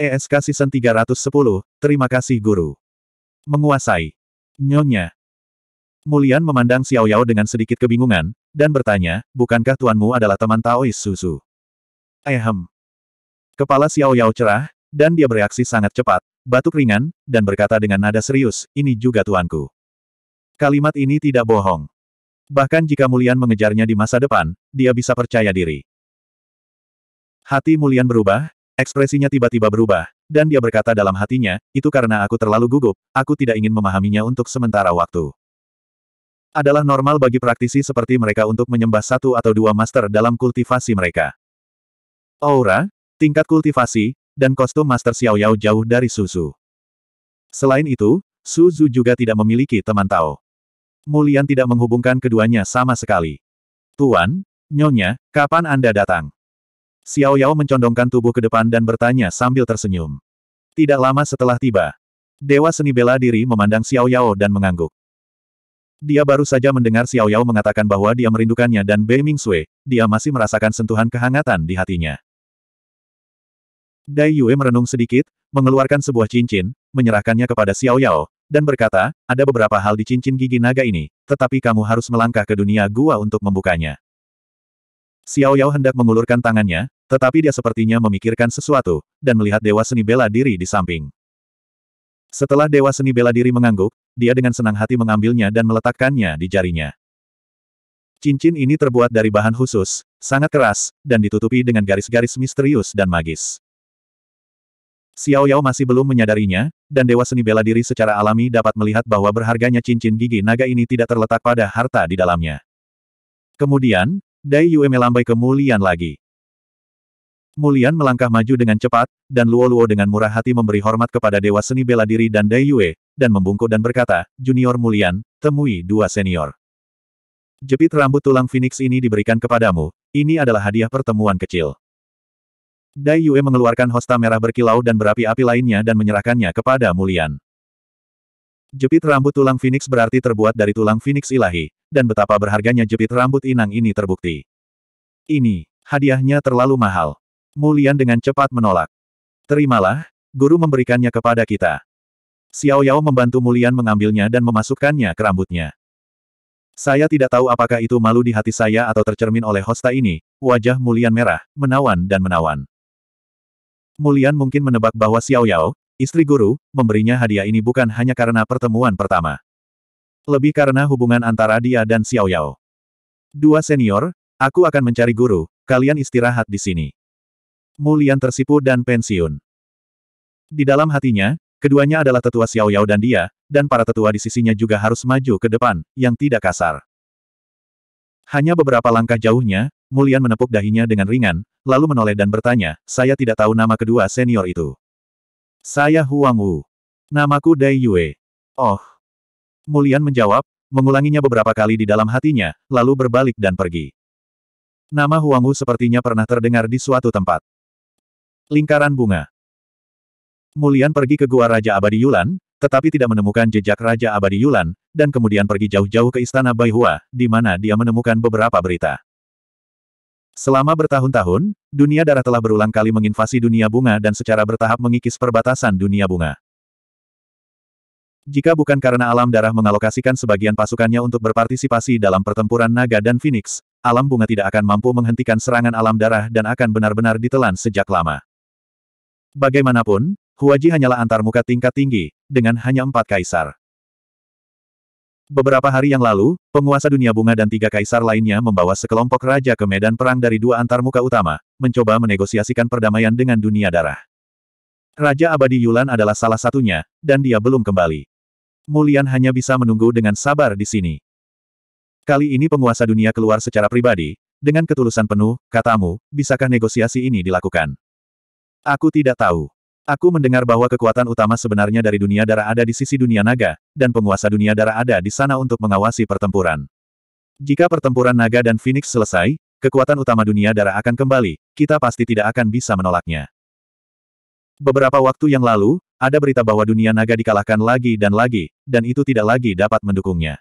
ESK Season 310, terima kasih guru. Menguasai. Nyonya. Mulian memandang Xiao Yao dengan sedikit kebingungan, dan bertanya, bukankah tuanmu adalah teman Taois Susu? Ehem. Kepala Xiao Yao cerah, dan dia bereaksi sangat cepat, batuk ringan, dan berkata dengan nada serius, ini juga tuanku. Kalimat ini tidak bohong. Bahkan jika Mulian mengejarnya di masa depan, dia bisa percaya diri. Hati Mulian berubah, Ekspresinya tiba-tiba berubah, dan dia berkata dalam hatinya, itu karena aku terlalu gugup, aku tidak ingin memahaminya untuk sementara waktu. Adalah normal bagi praktisi seperti mereka untuk menyembah satu atau dua master dalam kultivasi mereka. Aura, tingkat kultivasi, dan kostum master Xiao Yao jauh dari Suzu. Selain itu, Suzu juga tidak memiliki teman Tao. Mulian tidak menghubungkan keduanya sama sekali. Tuan, Nyonya, kapan Anda datang? Xiao Yao mencondongkan tubuh ke depan dan bertanya sambil tersenyum. Tidak lama setelah tiba, Dewa Seni Bela Diri memandang Xiao Yao dan mengangguk. Dia baru saja mendengar Xiao Yao mengatakan bahwa dia merindukannya dan Bei Ming Sui, dia masih merasakan sentuhan kehangatan di hatinya. Dai Yue merenung sedikit, mengeluarkan sebuah cincin, menyerahkannya kepada Xiao Yao, dan berkata, ada beberapa hal di cincin gigi naga ini, tetapi kamu harus melangkah ke dunia gua untuk membukanya. Xiao Yao hendak mengulurkan tangannya, tetapi dia sepertinya memikirkan sesuatu, dan melihat Dewa Seni Bela Diri di samping. Setelah Dewa Seni Bela Diri mengangguk, dia dengan senang hati mengambilnya dan meletakkannya di jarinya. Cincin ini terbuat dari bahan khusus, sangat keras, dan ditutupi dengan garis-garis misterius dan magis. Xiao Yao masih belum menyadarinya, dan Dewa Seni Bela Diri secara alami dapat melihat bahwa berharganya cincin gigi naga ini tidak terletak pada harta di dalamnya. Kemudian, Dai Yue melambai kemuliaan lagi. Mulian melangkah maju dengan cepat, dan Luo-Luo dengan murah hati memberi hormat kepada Dewa Seni Bela Diri dan Dai Yue, dan membungkuk dan berkata, Junior Mulian, temui dua senior. Jepit rambut tulang Phoenix ini diberikan kepadamu, ini adalah hadiah pertemuan kecil. Dai Yue mengeluarkan hosta merah berkilau dan berapi-api lainnya dan menyerahkannya kepada Mulian. Jepit rambut tulang Phoenix berarti terbuat dari tulang Phoenix ilahi, dan betapa berharganya jepit rambut inang ini terbukti. Ini, hadiahnya terlalu mahal. Mulian dengan cepat menolak. Terimalah, guru memberikannya kepada kita. Xiao Yao membantu Mulian mengambilnya dan memasukkannya ke rambutnya. Saya tidak tahu apakah itu malu di hati saya atau tercermin oleh hosta ini, wajah Mulian merah, menawan dan menawan. Mulian mungkin menebak bahwa Xiao Yao, istri guru, memberinya hadiah ini bukan hanya karena pertemuan pertama. Lebih karena hubungan antara dia dan Xiao Yao. Dua senior, aku akan mencari guru, kalian istirahat di sini. Mulian tersipu dan pensiun. Di dalam hatinya, keduanya adalah tetua Xiao Yao dan dia, dan para tetua di sisinya juga harus maju ke depan, yang tidak kasar. Hanya beberapa langkah jauhnya, Mulian menepuk dahinya dengan ringan, lalu menoleh dan bertanya, saya tidak tahu nama kedua senior itu. Saya Huang Wu. Namaku Dai Yue. Oh. Mulian menjawab, mengulanginya beberapa kali di dalam hatinya, lalu berbalik dan pergi. Nama Huang Wu sepertinya pernah terdengar di suatu tempat. Lingkaran bunga. Mulian pergi ke gua Raja Abadi Yulan, tetapi tidak menemukan jejak Raja Abadi Yulan, dan kemudian pergi jauh-jauh ke Istana Baihua, di mana dia menemukan beberapa berita. Selama bertahun-tahun, dunia darah telah berulang kali menginvasi dunia bunga dan secara bertahap mengikis perbatasan dunia bunga. Jika bukan karena alam darah mengalokasikan sebagian pasukannya untuk berpartisipasi dalam pertempuran naga dan phoenix, alam bunga tidak akan mampu menghentikan serangan alam darah dan akan benar-benar ditelan sejak lama. Bagaimanapun, Huaji hanyalah antarmuka tingkat tinggi, dengan hanya empat kaisar. Beberapa hari yang lalu, penguasa dunia bunga dan tiga kaisar lainnya membawa sekelompok raja ke medan perang dari dua antarmuka utama, mencoba menegosiasikan perdamaian dengan dunia darah. Raja Abadi Yulan adalah salah satunya, dan dia belum kembali. Mulian hanya bisa menunggu dengan sabar di sini. Kali ini penguasa dunia keluar secara pribadi, dengan ketulusan penuh, katamu, bisakah negosiasi ini dilakukan? Aku tidak tahu. Aku mendengar bahwa kekuatan utama sebenarnya dari dunia darah ada di sisi dunia naga, dan penguasa dunia darah ada di sana untuk mengawasi pertempuran. Jika pertempuran naga dan Phoenix selesai, kekuatan utama dunia darah akan kembali, kita pasti tidak akan bisa menolaknya. Beberapa waktu yang lalu, ada berita bahwa dunia naga dikalahkan lagi dan lagi, dan itu tidak lagi dapat mendukungnya.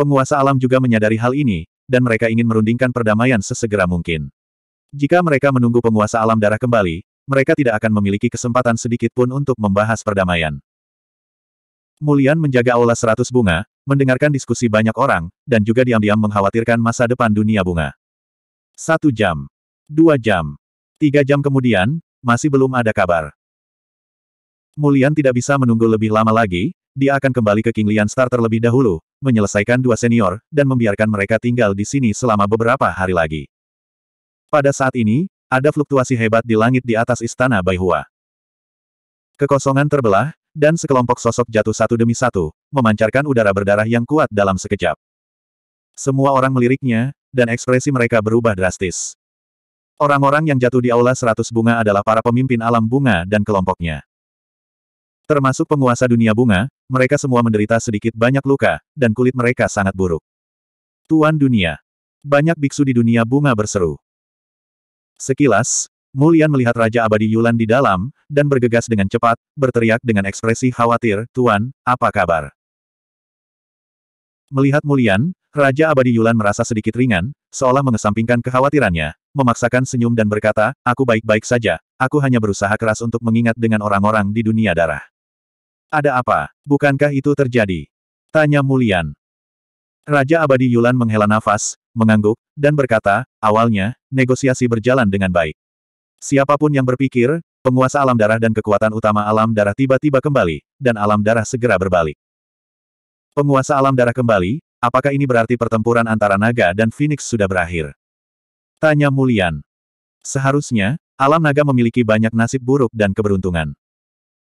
Penguasa alam juga menyadari hal ini, dan mereka ingin merundingkan perdamaian sesegera mungkin. Jika mereka menunggu penguasa alam darah kembali, mereka tidak akan memiliki kesempatan sedikit pun untuk membahas perdamaian. Mulian menjaga aula seratus bunga, mendengarkan diskusi banyak orang, dan juga diam-diam mengkhawatirkan masa depan dunia bunga. Satu jam. Dua jam. Tiga jam kemudian, masih belum ada kabar. Mulian tidak bisa menunggu lebih lama lagi, dia akan kembali ke Kinglian Star terlebih dahulu, menyelesaikan dua senior, dan membiarkan mereka tinggal di sini selama beberapa hari lagi. Pada saat ini, ada fluktuasi hebat di langit di atas istana Baihua. Kekosongan terbelah, dan sekelompok sosok jatuh satu demi satu, memancarkan udara berdarah yang kuat dalam sekejap. Semua orang meliriknya, dan ekspresi mereka berubah drastis. Orang-orang yang jatuh di Aula Seratus Bunga adalah para pemimpin alam bunga dan kelompoknya. Termasuk penguasa dunia bunga, mereka semua menderita sedikit banyak luka, dan kulit mereka sangat buruk. Tuan Dunia. Banyak biksu di dunia bunga berseru. Sekilas, Mulian melihat Raja Abadi Yulan di dalam, dan bergegas dengan cepat, berteriak dengan ekspresi khawatir, Tuan, apa kabar? Melihat Mulian, Raja Abadi Yulan merasa sedikit ringan, seolah mengesampingkan kekhawatirannya, memaksakan senyum dan berkata, aku baik-baik saja, aku hanya berusaha keras untuk mengingat dengan orang-orang di dunia darah. Ada apa? Bukankah itu terjadi? Tanya Mulian. Raja Abadi Yulan menghela nafas, mengangguk, dan berkata, awalnya, negosiasi berjalan dengan baik. Siapapun yang berpikir, penguasa alam darah dan kekuatan utama alam darah tiba-tiba kembali, dan alam darah segera berbalik. Penguasa alam darah kembali, apakah ini berarti pertempuran antara naga dan Phoenix sudah berakhir? Tanya Mulian. Seharusnya, alam naga memiliki banyak nasib buruk dan keberuntungan.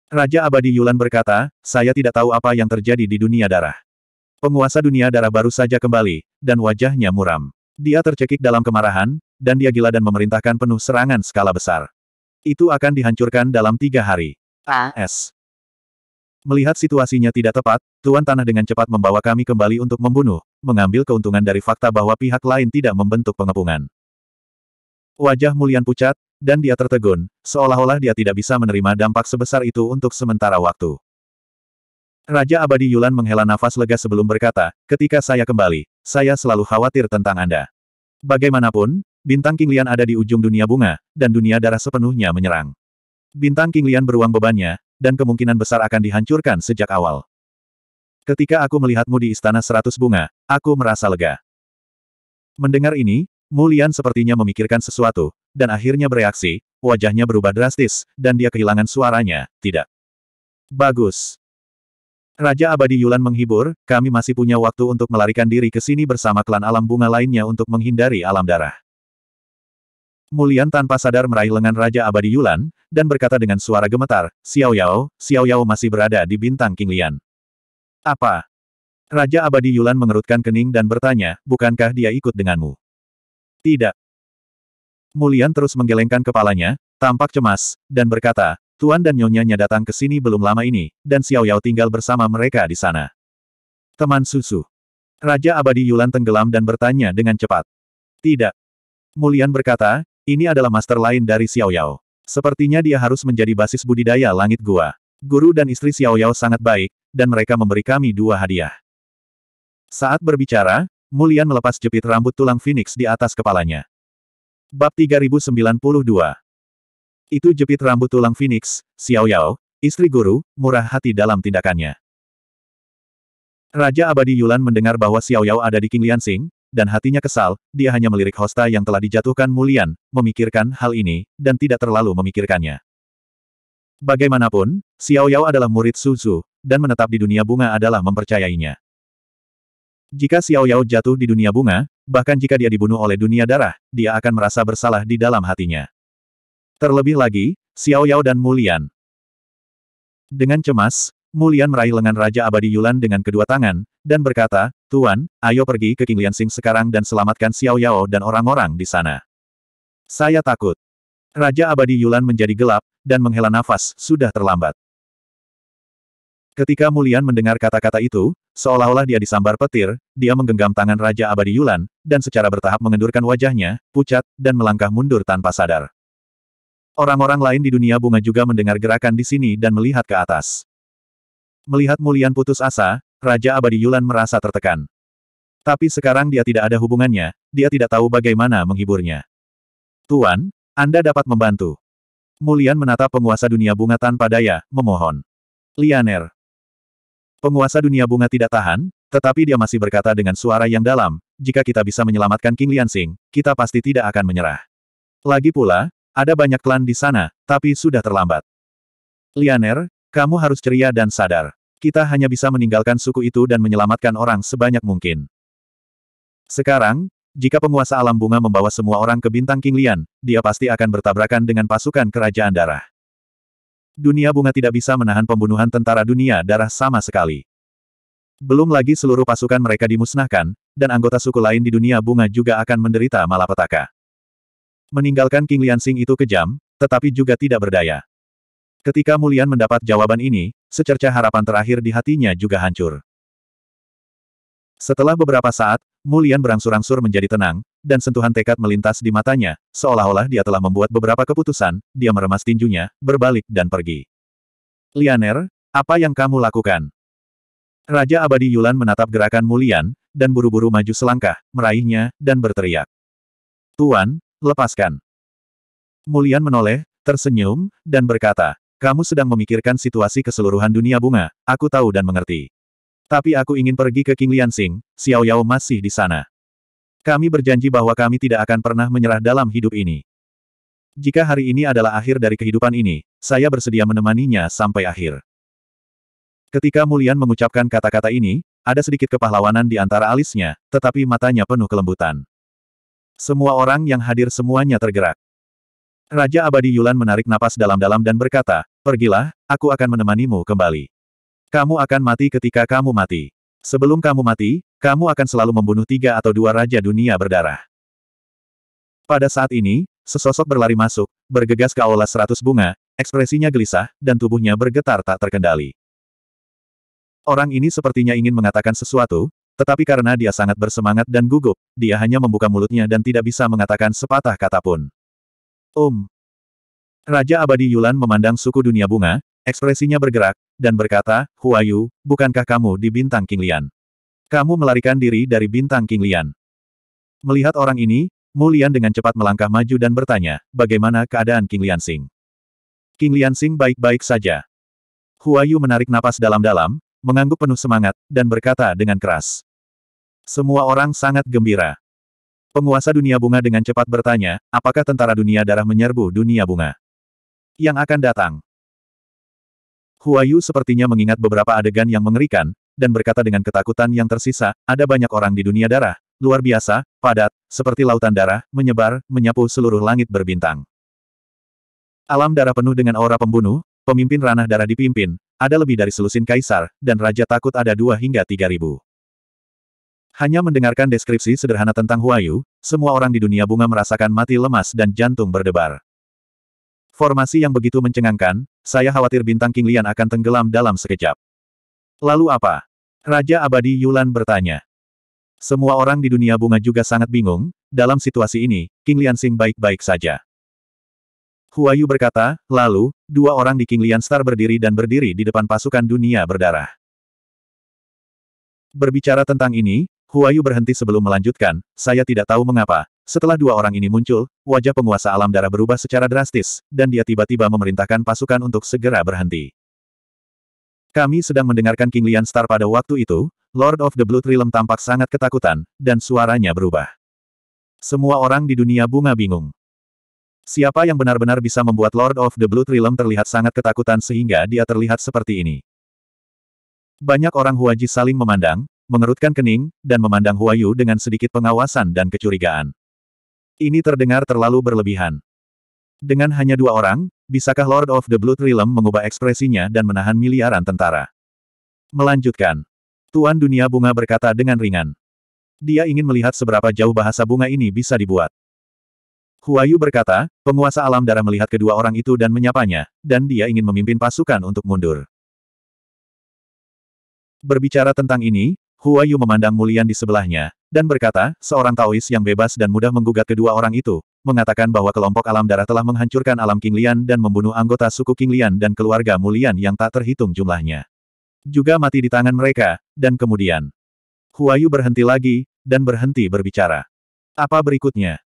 Raja Abadi Yulan berkata, saya tidak tahu apa yang terjadi di dunia darah. Penguasa dunia darah baru saja kembali, dan wajahnya muram. Dia tercekik dalam kemarahan, dan dia gila dan memerintahkan penuh serangan skala besar. Itu akan dihancurkan dalam tiga hari. A.S. Melihat situasinya tidak tepat, Tuan Tanah dengan cepat membawa kami kembali untuk membunuh, mengambil keuntungan dari fakta bahwa pihak lain tidak membentuk pengepungan. Wajah Mulian pucat, dan dia tertegun, seolah-olah dia tidak bisa menerima dampak sebesar itu untuk sementara waktu. Raja Abadi Yulan menghela nafas lega sebelum berkata, ketika saya kembali, saya selalu khawatir tentang Anda. Bagaimanapun, bintang Kinglian ada di ujung dunia bunga, dan dunia darah sepenuhnya menyerang. Bintang Kinglian beruang bebannya, dan kemungkinan besar akan dihancurkan sejak awal. Ketika aku melihatmu di Istana Seratus Bunga, aku merasa lega. Mendengar ini, Mulian sepertinya memikirkan sesuatu, dan akhirnya bereaksi, wajahnya berubah drastis, dan dia kehilangan suaranya, tidak. Bagus. Raja Abadi Yulan menghibur, kami masih punya waktu untuk melarikan diri ke sini bersama klan alam bunga lainnya untuk menghindari alam darah. Mulian tanpa sadar meraih lengan Raja Abadi Yulan, dan berkata dengan suara gemetar, Xiao Yao, Xiao Yao masih berada di bintang King Lian. Apa? Raja Abadi Yulan mengerutkan kening dan bertanya, bukankah dia ikut denganmu? Tidak. Mulian terus menggelengkan kepalanya, tampak cemas, dan berkata, Tuan dan Nyonyanya datang ke sini belum lama ini, dan Xiao Yao tinggal bersama mereka di sana. Teman susu. Raja Abadi Yulan tenggelam dan bertanya dengan cepat. Tidak. Mulian berkata, ini adalah master lain dari Xiao Yao. Sepertinya dia harus menjadi basis budidaya langit gua. Guru dan istri Xiao Yao sangat baik, dan mereka memberi kami dua hadiah. Saat berbicara, Mulian melepas jepit rambut tulang Phoenix di atas kepalanya. Bab 3092 itu jepit rambut tulang Phoenix, Xiao Yao, istri guru, murah hati dalam tindakannya. Raja Abadi Yulan mendengar bahwa Xiao Yao ada di King Liansing, dan hatinya kesal, dia hanya melirik hosta yang telah dijatuhkan Mulian, memikirkan hal ini, dan tidak terlalu memikirkannya. Bagaimanapun, Xiao Yao adalah murid Suzu, dan menetap di dunia bunga adalah mempercayainya. Jika Xiao Yao jatuh di dunia bunga, bahkan jika dia dibunuh oleh dunia darah, dia akan merasa bersalah di dalam hatinya. Terlebih lagi, Xiao Yao dan Mulian. Dengan cemas, Mulian meraih lengan Raja Abadi Yulan dengan kedua tangan, dan berkata, Tuan, ayo pergi ke King Liansing sekarang dan selamatkan Xiao Yao dan orang-orang di sana. Saya takut. Raja Abadi Yulan menjadi gelap, dan menghela nafas, sudah terlambat. Ketika Mulian mendengar kata-kata itu, seolah-olah dia disambar petir, dia menggenggam tangan Raja Abadi Yulan, dan secara bertahap mengendurkan wajahnya, pucat, dan melangkah mundur tanpa sadar. Orang-orang lain di dunia bunga juga mendengar gerakan di sini dan melihat ke atas. Melihat Mulian putus asa, Raja Abadi Yulan merasa tertekan. Tapi sekarang dia tidak ada hubungannya, dia tidak tahu bagaimana menghiburnya. Tuan, Anda dapat membantu. Mulian menatap penguasa dunia bunga tanpa daya, memohon. Lianer. Penguasa dunia bunga tidak tahan, tetapi dia masih berkata dengan suara yang dalam, jika kita bisa menyelamatkan King Liansing, kita pasti tidak akan menyerah. Lagi pula, ada banyak klan di sana, tapi sudah terlambat. Lianer, kamu harus ceria dan sadar. Kita hanya bisa meninggalkan suku itu dan menyelamatkan orang sebanyak mungkin. Sekarang, jika penguasa alam bunga membawa semua orang ke bintang King Lian, dia pasti akan bertabrakan dengan pasukan kerajaan darah. Dunia bunga tidak bisa menahan pembunuhan tentara dunia darah sama sekali. Belum lagi seluruh pasukan mereka dimusnahkan, dan anggota suku lain di dunia bunga juga akan menderita malapetaka. Meninggalkan King Liansing itu kejam, tetapi juga tidak berdaya. Ketika Mulian mendapat jawaban ini, secerca harapan terakhir di hatinya juga hancur. Setelah beberapa saat, Mulian berangsur-angsur menjadi tenang, dan sentuhan tekad melintas di matanya, seolah-olah dia telah membuat beberapa keputusan, dia meremas tinjunya, berbalik dan pergi. Lianer, apa yang kamu lakukan? Raja Abadi Yulan menatap gerakan Mulian, dan buru-buru maju selangkah, meraihnya, dan berteriak. Tuan, Lepaskan. Mulian menoleh, tersenyum, dan berkata, kamu sedang memikirkan situasi keseluruhan dunia bunga, aku tahu dan mengerti. Tapi aku ingin pergi ke King Liansing, Xiao Yao masih di sana. Kami berjanji bahwa kami tidak akan pernah menyerah dalam hidup ini. Jika hari ini adalah akhir dari kehidupan ini, saya bersedia menemaninya sampai akhir. Ketika Mulian mengucapkan kata-kata ini, ada sedikit kepahlawanan di antara alisnya, tetapi matanya penuh kelembutan. Semua orang yang hadir semuanya tergerak. Raja Abadi Yulan menarik napas dalam-dalam dan berkata, Pergilah, aku akan menemanimu kembali. Kamu akan mati ketika kamu mati. Sebelum kamu mati, kamu akan selalu membunuh tiga atau dua raja dunia berdarah. Pada saat ini, sesosok berlari masuk, bergegas ke aula seratus bunga, ekspresinya gelisah, dan tubuhnya bergetar tak terkendali. Orang ini sepertinya ingin mengatakan sesuatu, tetapi karena dia sangat bersemangat dan gugup, dia hanya membuka mulutnya dan tidak bisa mengatakan sepatah kata pun. Om. Um. Raja Abadi Yulan memandang suku dunia bunga, ekspresinya bergerak, dan berkata, Huayu, bukankah kamu di bintang Lian? Kamu melarikan diri dari bintang Lian. Melihat orang ini, Mulian dengan cepat melangkah maju dan bertanya, bagaimana keadaan King Liansing? King Liansing baik-baik saja. Huayu menarik napas dalam-dalam, mengangguk penuh semangat, dan berkata dengan keras. Semua orang sangat gembira. Penguasa dunia bunga dengan cepat bertanya, apakah tentara dunia darah menyerbu dunia bunga? Yang akan datang. Huayu sepertinya mengingat beberapa adegan yang mengerikan, dan berkata dengan ketakutan yang tersisa, ada banyak orang di dunia darah, luar biasa, padat, seperti lautan darah, menyebar, menyapu seluruh langit berbintang. Alam darah penuh dengan aura pembunuh, pemimpin ranah darah dipimpin, ada lebih dari selusin kaisar, dan raja takut ada dua hingga tiga ribu. Hanya mendengarkan deskripsi sederhana tentang Huayu, semua orang di dunia bunga merasakan mati lemas dan jantung berdebar. Formasi yang begitu mencengangkan, saya khawatir bintang King Lian akan tenggelam dalam sekejap. Lalu apa? Raja Abadi Yulan bertanya. Semua orang di dunia bunga juga sangat bingung, dalam situasi ini, King Lian Sing baik-baik saja. Huayu berkata, lalu, dua orang di King Lian Star berdiri dan berdiri di depan pasukan dunia berdarah. Berbicara tentang ini, Huayu berhenti sebelum melanjutkan, saya tidak tahu mengapa. Setelah dua orang ini muncul, wajah penguasa alam darah berubah secara drastis, dan dia tiba-tiba memerintahkan pasukan untuk segera berhenti. Kami sedang mendengarkan King Lian Star pada waktu itu, Lord of the Blue Realm tampak sangat ketakutan, dan suaranya berubah. Semua orang di dunia bunga bingung. Siapa yang benar-benar bisa membuat Lord of the Blue Realm terlihat sangat ketakutan sehingga dia terlihat seperti ini? Banyak orang Huaji saling memandang, mengerutkan kening, dan memandang Huayu dengan sedikit pengawasan dan kecurigaan. Ini terdengar terlalu berlebihan. Dengan hanya dua orang, bisakah Lord of the Blood Realm mengubah ekspresinya dan menahan miliaran tentara? Melanjutkan. Tuan Dunia Bunga berkata dengan ringan. Dia ingin melihat seberapa jauh bahasa bunga ini bisa dibuat. Huayu berkata, penguasa alam darah melihat kedua orang itu dan menyapanya, dan dia ingin memimpin pasukan untuk mundur. Berbicara tentang ini, Huayu memandang Mulian di sebelahnya, dan berkata, seorang Taois yang bebas dan mudah menggugat kedua orang itu, mengatakan bahwa kelompok alam darah telah menghancurkan alam Lian dan membunuh anggota suku Lian dan keluarga Mulian yang tak terhitung jumlahnya. Juga mati di tangan mereka, dan kemudian. Huayu berhenti lagi, dan berhenti berbicara. Apa berikutnya?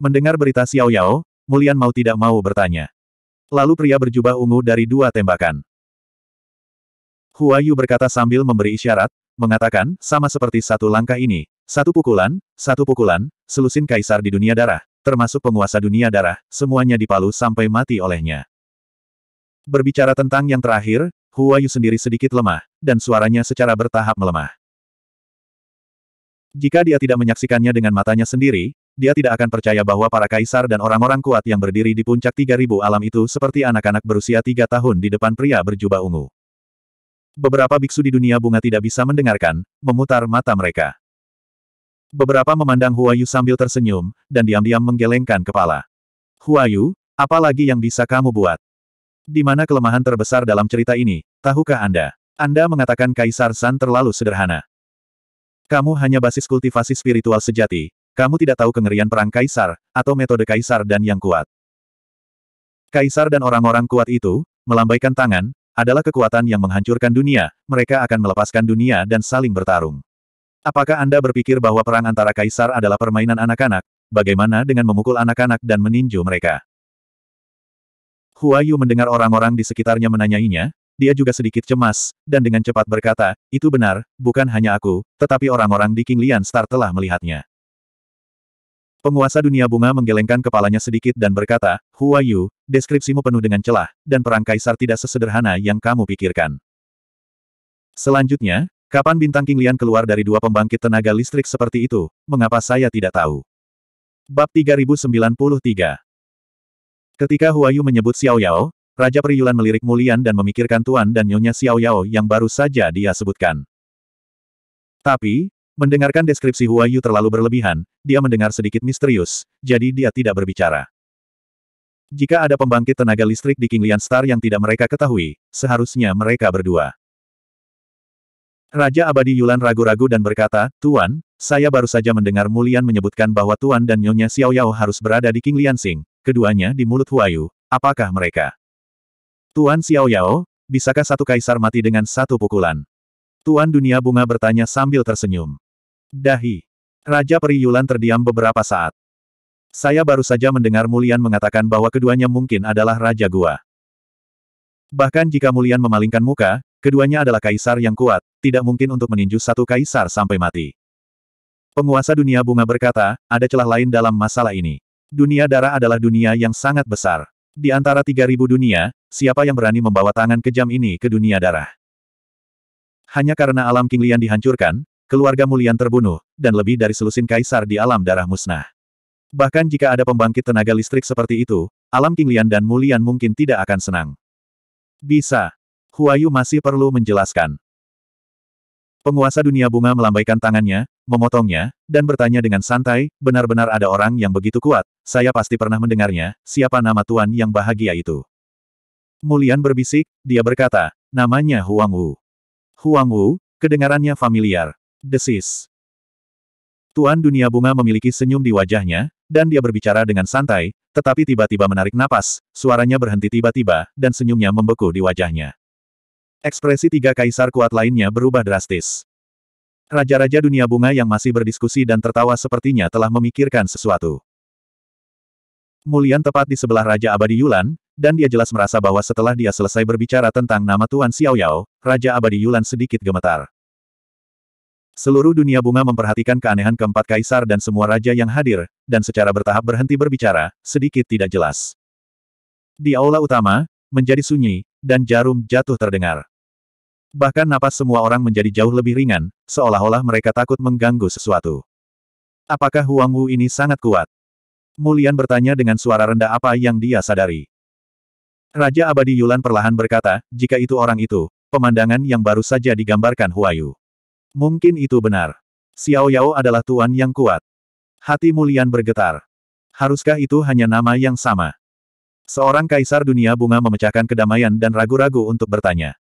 Mendengar berita Xiao Yao, Mulian mau tidak mau bertanya. Lalu pria berjubah ungu dari dua tembakan. Huayu berkata sambil memberi isyarat, mengatakan, sama seperti satu langkah ini, satu pukulan, satu pukulan, selusin kaisar di dunia darah, termasuk penguasa dunia darah, semuanya dipalu sampai mati olehnya. Berbicara tentang yang terakhir, Huayu sendiri sedikit lemah, dan suaranya secara bertahap melemah. Jika dia tidak menyaksikannya dengan matanya sendiri, dia tidak akan percaya bahwa para kaisar dan orang-orang kuat yang berdiri di puncak 3000 alam itu seperti anak-anak berusia tiga tahun di depan pria berjubah ungu. Beberapa biksu di dunia bunga tidak bisa mendengarkan, memutar mata mereka. Beberapa memandang Huayu sambil tersenyum, dan diam-diam menggelengkan kepala. Huayu, apa lagi yang bisa kamu buat? Di mana kelemahan terbesar dalam cerita ini, tahukah Anda? Anda mengatakan Kaisar San terlalu sederhana. Kamu hanya basis kultivasi spiritual sejati, kamu tidak tahu kengerian perang Kaisar, atau metode Kaisar dan yang kuat. Kaisar dan orang-orang kuat itu, melambaikan tangan, adalah kekuatan yang menghancurkan dunia, mereka akan melepaskan dunia dan saling bertarung. Apakah Anda berpikir bahwa perang antara kaisar adalah permainan anak-anak? Bagaimana dengan memukul anak-anak dan meninju mereka? Huayu mendengar orang-orang di sekitarnya menanyainya, dia juga sedikit cemas, dan dengan cepat berkata, itu benar, bukan hanya aku, tetapi orang-orang di King Lian Star telah melihatnya. Penguasa dunia bunga menggelengkan kepalanya sedikit dan berkata, Hua Yu, deskripsimu penuh dengan celah, dan perang kaisar tidak sesederhana yang kamu pikirkan. Selanjutnya, kapan bintang Kinglian keluar dari dua pembangkit tenaga listrik seperti itu, mengapa saya tidak tahu. Bab 3093 Ketika Hua Yu menyebut Xiao Yao, Raja Periyulan melirik Mulian dan memikirkan Tuan dan Nyonya Xiao Yao yang baru saja dia sebutkan. Tapi, Mendengarkan deskripsi Hua Yu terlalu berlebihan, dia mendengar sedikit misterius, jadi dia tidak berbicara. Jika ada pembangkit tenaga listrik di King Lian Star yang tidak mereka ketahui, seharusnya mereka berdua. Raja Abadi Yulan ragu-ragu dan berkata, Tuan, saya baru saja mendengar Mulian menyebutkan bahwa Tuan dan Nyonya Xiao Yao harus berada di King Lian Sing, keduanya di mulut Huayu, apakah mereka? Tuan Xiao Yao, bisakah satu kaisar mati dengan satu pukulan? Tuan Dunia Bunga bertanya sambil tersenyum. Dahi. Raja Periyulan terdiam beberapa saat. Saya baru saja mendengar Mulian mengatakan bahwa keduanya mungkin adalah Raja Gua. Bahkan jika Mulian memalingkan muka, keduanya adalah kaisar yang kuat, tidak mungkin untuk meninju satu kaisar sampai mati. Penguasa dunia bunga berkata, ada celah lain dalam masalah ini. Dunia darah adalah dunia yang sangat besar. Di antara 3.000 dunia, siapa yang berani membawa tangan kejam ini ke dunia darah? Hanya karena alam Kinglian dihancurkan, keluarga Mulian terbunuh, dan lebih dari selusin kaisar di alam darah musnah. Bahkan jika ada pembangkit tenaga listrik seperti itu, alam Kinglian dan Mulian mungkin tidak akan senang. Bisa. Huayu masih perlu menjelaskan. Penguasa dunia bunga melambaikan tangannya, memotongnya, dan bertanya dengan santai, benar-benar ada orang yang begitu kuat, saya pasti pernah mendengarnya, siapa nama Tuan yang bahagia itu? Mulian berbisik, dia berkata, namanya Huang Wu. Huang Wu, kedengarannya familiar. Desis. Tuan Dunia Bunga memiliki senyum di wajahnya, dan dia berbicara dengan santai, tetapi tiba-tiba menarik napas, suaranya berhenti tiba-tiba, dan senyumnya membeku di wajahnya. Ekspresi tiga kaisar kuat lainnya berubah drastis. Raja-raja Dunia Bunga yang masih berdiskusi dan tertawa sepertinya telah memikirkan sesuatu. Mulian tepat di sebelah Raja Abadi Yulan, dan dia jelas merasa bahwa setelah dia selesai berbicara tentang nama Tuan Xiaoyao, Raja Abadi Yulan sedikit gemetar. Seluruh dunia bunga memperhatikan keanehan keempat kaisar dan semua raja yang hadir, dan secara bertahap berhenti berbicara, sedikit tidak jelas. Di aula utama, menjadi sunyi, dan jarum jatuh terdengar. Bahkan napas semua orang menjadi jauh lebih ringan, seolah-olah mereka takut mengganggu sesuatu. Apakah Huang Wu ini sangat kuat? Mulian bertanya dengan suara rendah apa yang dia sadari. Raja Abadi Yulan perlahan berkata, jika itu orang itu, pemandangan yang baru saja digambarkan Huayu. Mungkin itu benar. Xiao Yao adalah tuan yang kuat. Hati Mulian bergetar. Haruskah itu hanya nama yang sama? Seorang kaisar dunia bunga memecahkan kedamaian dan ragu-ragu untuk bertanya.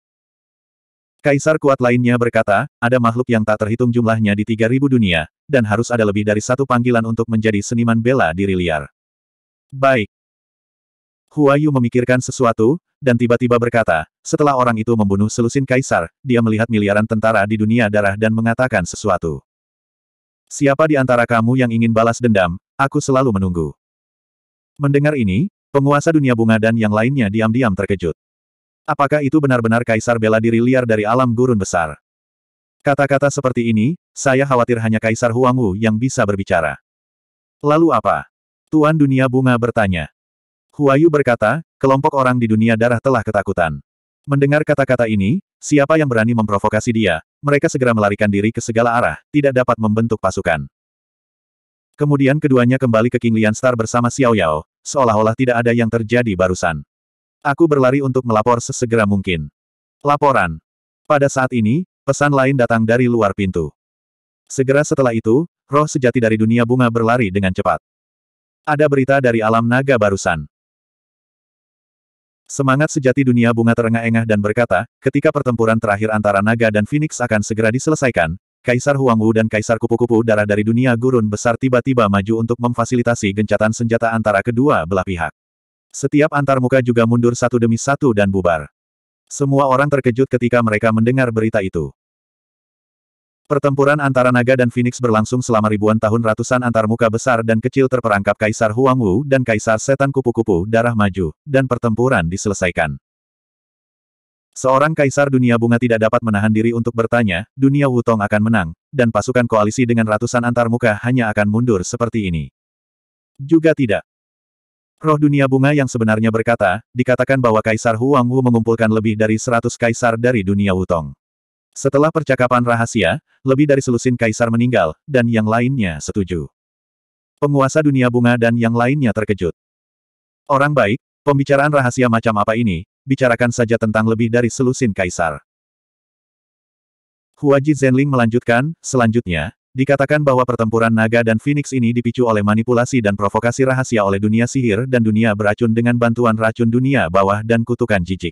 Kaisar kuat lainnya berkata, ada makhluk yang tak terhitung jumlahnya di 3000 dunia, dan harus ada lebih dari satu panggilan untuk menjadi seniman bela diri liar. Baik. Huayu memikirkan sesuatu, dan tiba-tiba berkata, setelah orang itu membunuh selusin kaisar, dia melihat miliaran tentara di dunia darah dan mengatakan sesuatu. Siapa di antara kamu yang ingin balas dendam, aku selalu menunggu. Mendengar ini, penguasa dunia bunga dan yang lainnya diam-diam terkejut. Apakah itu benar-benar kaisar bela diri liar dari alam gurun besar? Kata-kata seperti ini, saya khawatir hanya kaisar Huangwu yang bisa berbicara. Lalu apa? Tuan dunia bunga bertanya. Huayu berkata, kelompok orang di dunia darah telah ketakutan. Mendengar kata-kata ini, siapa yang berani memprovokasi dia, mereka segera melarikan diri ke segala arah, tidak dapat membentuk pasukan. Kemudian keduanya kembali ke King Lian Star bersama Xiao Yao, seolah-olah tidak ada yang terjadi barusan. Aku berlari untuk melapor sesegera mungkin. Laporan. Pada saat ini, pesan lain datang dari luar pintu. Segera setelah itu, roh sejati dari dunia bunga berlari dengan cepat. Ada berita dari alam naga barusan. Semangat sejati dunia bunga terengah-engah dan berkata, ketika pertempuran terakhir antara naga dan Phoenix akan segera diselesaikan, Kaisar Huangwu dan Kaisar Kupu-Kupu darah dari dunia gurun besar tiba-tiba maju untuk memfasilitasi gencatan senjata antara kedua belah pihak. Setiap antarmuka juga mundur satu demi satu dan bubar. Semua orang terkejut ketika mereka mendengar berita itu. Pertempuran antara naga dan Phoenix berlangsung selama ribuan tahun ratusan antar muka besar dan kecil terperangkap Kaisar Huang Wu dan Kaisar Setan Kupu-Kupu Darah Maju, dan pertempuran diselesaikan. Seorang kaisar dunia bunga tidak dapat menahan diri untuk bertanya, dunia Wutong akan menang, dan pasukan koalisi dengan ratusan antarmuka hanya akan mundur seperti ini. Juga tidak. Roh dunia bunga yang sebenarnya berkata, dikatakan bahwa Kaisar Huang Wu mengumpulkan lebih dari seratus kaisar dari dunia Wutong. Setelah percakapan rahasia, lebih dari selusin kaisar meninggal, dan yang lainnya setuju. Penguasa dunia bunga dan yang lainnya terkejut. Orang baik, pembicaraan rahasia macam apa ini, bicarakan saja tentang lebih dari selusin kaisar. Huaji Zhenling melanjutkan, selanjutnya, dikatakan bahwa pertempuran naga dan phoenix ini dipicu oleh manipulasi dan provokasi rahasia oleh dunia sihir dan dunia beracun dengan bantuan racun dunia bawah dan kutukan jijik.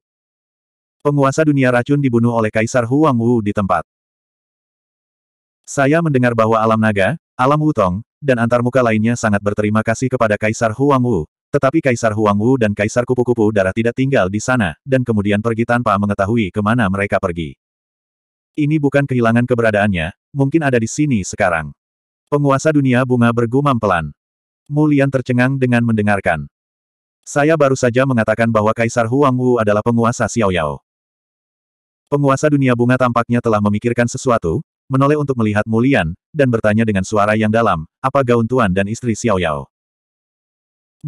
Penguasa dunia racun dibunuh oleh Kaisar Huang Wu di tempat. Saya mendengar bahwa alam naga, alam wutong, dan antarmuka lainnya sangat berterima kasih kepada Kaisar Huang Wu, tetapi Kaisar Huang Wu dan Kaisar Kupu-Kupu Darah tidak tinggal di sana, dan kemudian pergi tanpa mengetahui kemana mereka pergi. Ini bukan kehilangan keberadaannya, mungkin ada di sini sekarang. Penguasa dunia bunga bergumam pelan. Mulian tercengang dengan mendengarkan. Saya baru saja mengatakan bahwa Kaisar Huang Wu adalah penguasa Xiaoyao. Penguasa dunia bunga tampaknya telah memikirkan sesuatu, menoleh untuk melihat Mulian, dan bertanya dengan suara yang dalam, apa gaun Tuan dan istri Xiao Yao?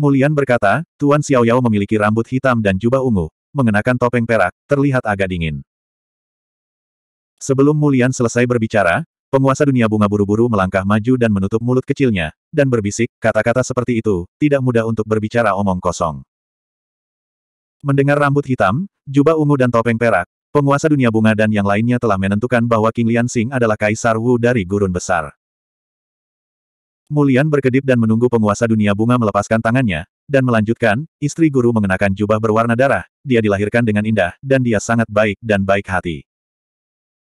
Mulian berkata, Tuan Xiao Yao memiliki rambut hitam dan jubah ungu, mengenakan topeng perak, terlihat agak dingin. Sebelum Mulian selesai berbicara, penguasa dunia bunga buru-buru melangkah maju dan menutup mulut kecilnya, dan berbisik, kata-kata seperti itu, tidak mudah untuk berbicara omong kosong. Mendengar rambut hitam, jubah ungu dan topeng perak, Penguasa dunia bunga dan yang lainnya telah menentukan bahwa King Xing adalah Kaisar Wu dari gurun besar. Mulian berkedip dan menunggu penguasa dunia bunga melepaskan tangannya, dan melanjutkan, istri guru mengenakan jubah berwarna darah, dia dilahirkan dengan indah, dan dia sangat baik dan baik hati.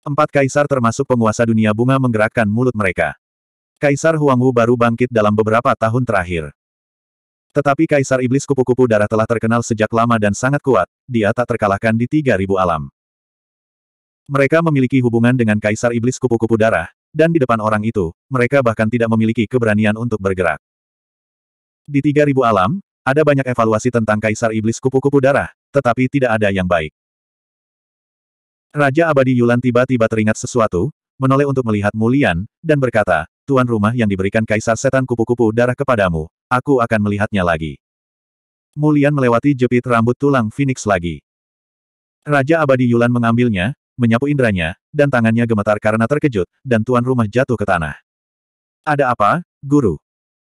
Empat kaisar termasuk penguasa dunia bunga menggerakkan mulut mereka. Kaisar Huang Huangwu baru bangkit dalam beberapa tahun terakhir. Tetapi Kaisar Iblis Kupu-Kupu Darah telah terkenal sejak lama dan sangat kuat, dia tak terkalahkan di 3000 alam. Mereka memiliki hubungan dengan Kaisar Iblis Kupu-Kupu Darah, dan di depan orang itu, mereka bahkan tidak memiliki keberanian untuk bergerak. Di 3000 alam, ada banyak evaluasi tentang Kaisar Iblis Kupu-Kupu Darah, tetapi tidak ada yang baik. Raja Abadi Yulan tiba-tiba teringat sesuatu, menoleh untuk melihat Mulian, dan berkata, Tuan rumah yang diberikan Kaisar Setan Kupu-Kupu Darah kepadamu, aku akan melihatnya lagi. Mulian melewati jepit rambut tulang Phoenix lagi. Raja Abadi Yulan mengambilnya, menyapu indranya, dan tangannya gemetar karena terkejut, dan tuan rumah jatuh ke tanah. Ada apa, guru?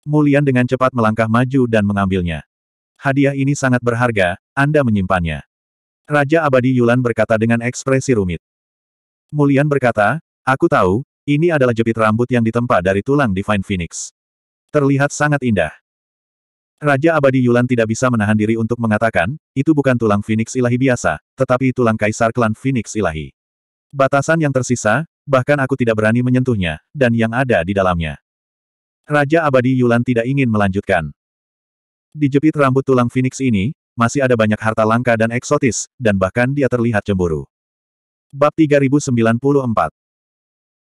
Mulian dengan cepat melangkah maju dan mengambilnya. Hadiah ini sangat berharga, Anda menyimpannya. Raja Abadi Yulan berkata dengan ekspresi rumit. Mulian berkata, aku tahu, ini adalah jepit rambut yang ditempa dari tulang Divine Phoenix. Terlihat sangat indah. Raja Abadi Yulan tidak bisa menahan diri untuk mengatakan, itu bukan tulang Phoenix ilahi biasa, tetapi tulang kaisar klan Phoenix ilahi. Batasan yang tersisa, bahkan aku tidak berani menyentuhnya, dan yang ada di dalamnya. Raja Abadi Yulan tidak ingin melanjutkan. di jepit rambut tulang Phoenix ini, masih ada banyak harta langka dan eksotis, dan bahkan dia terlihat cemburu. Bab 3094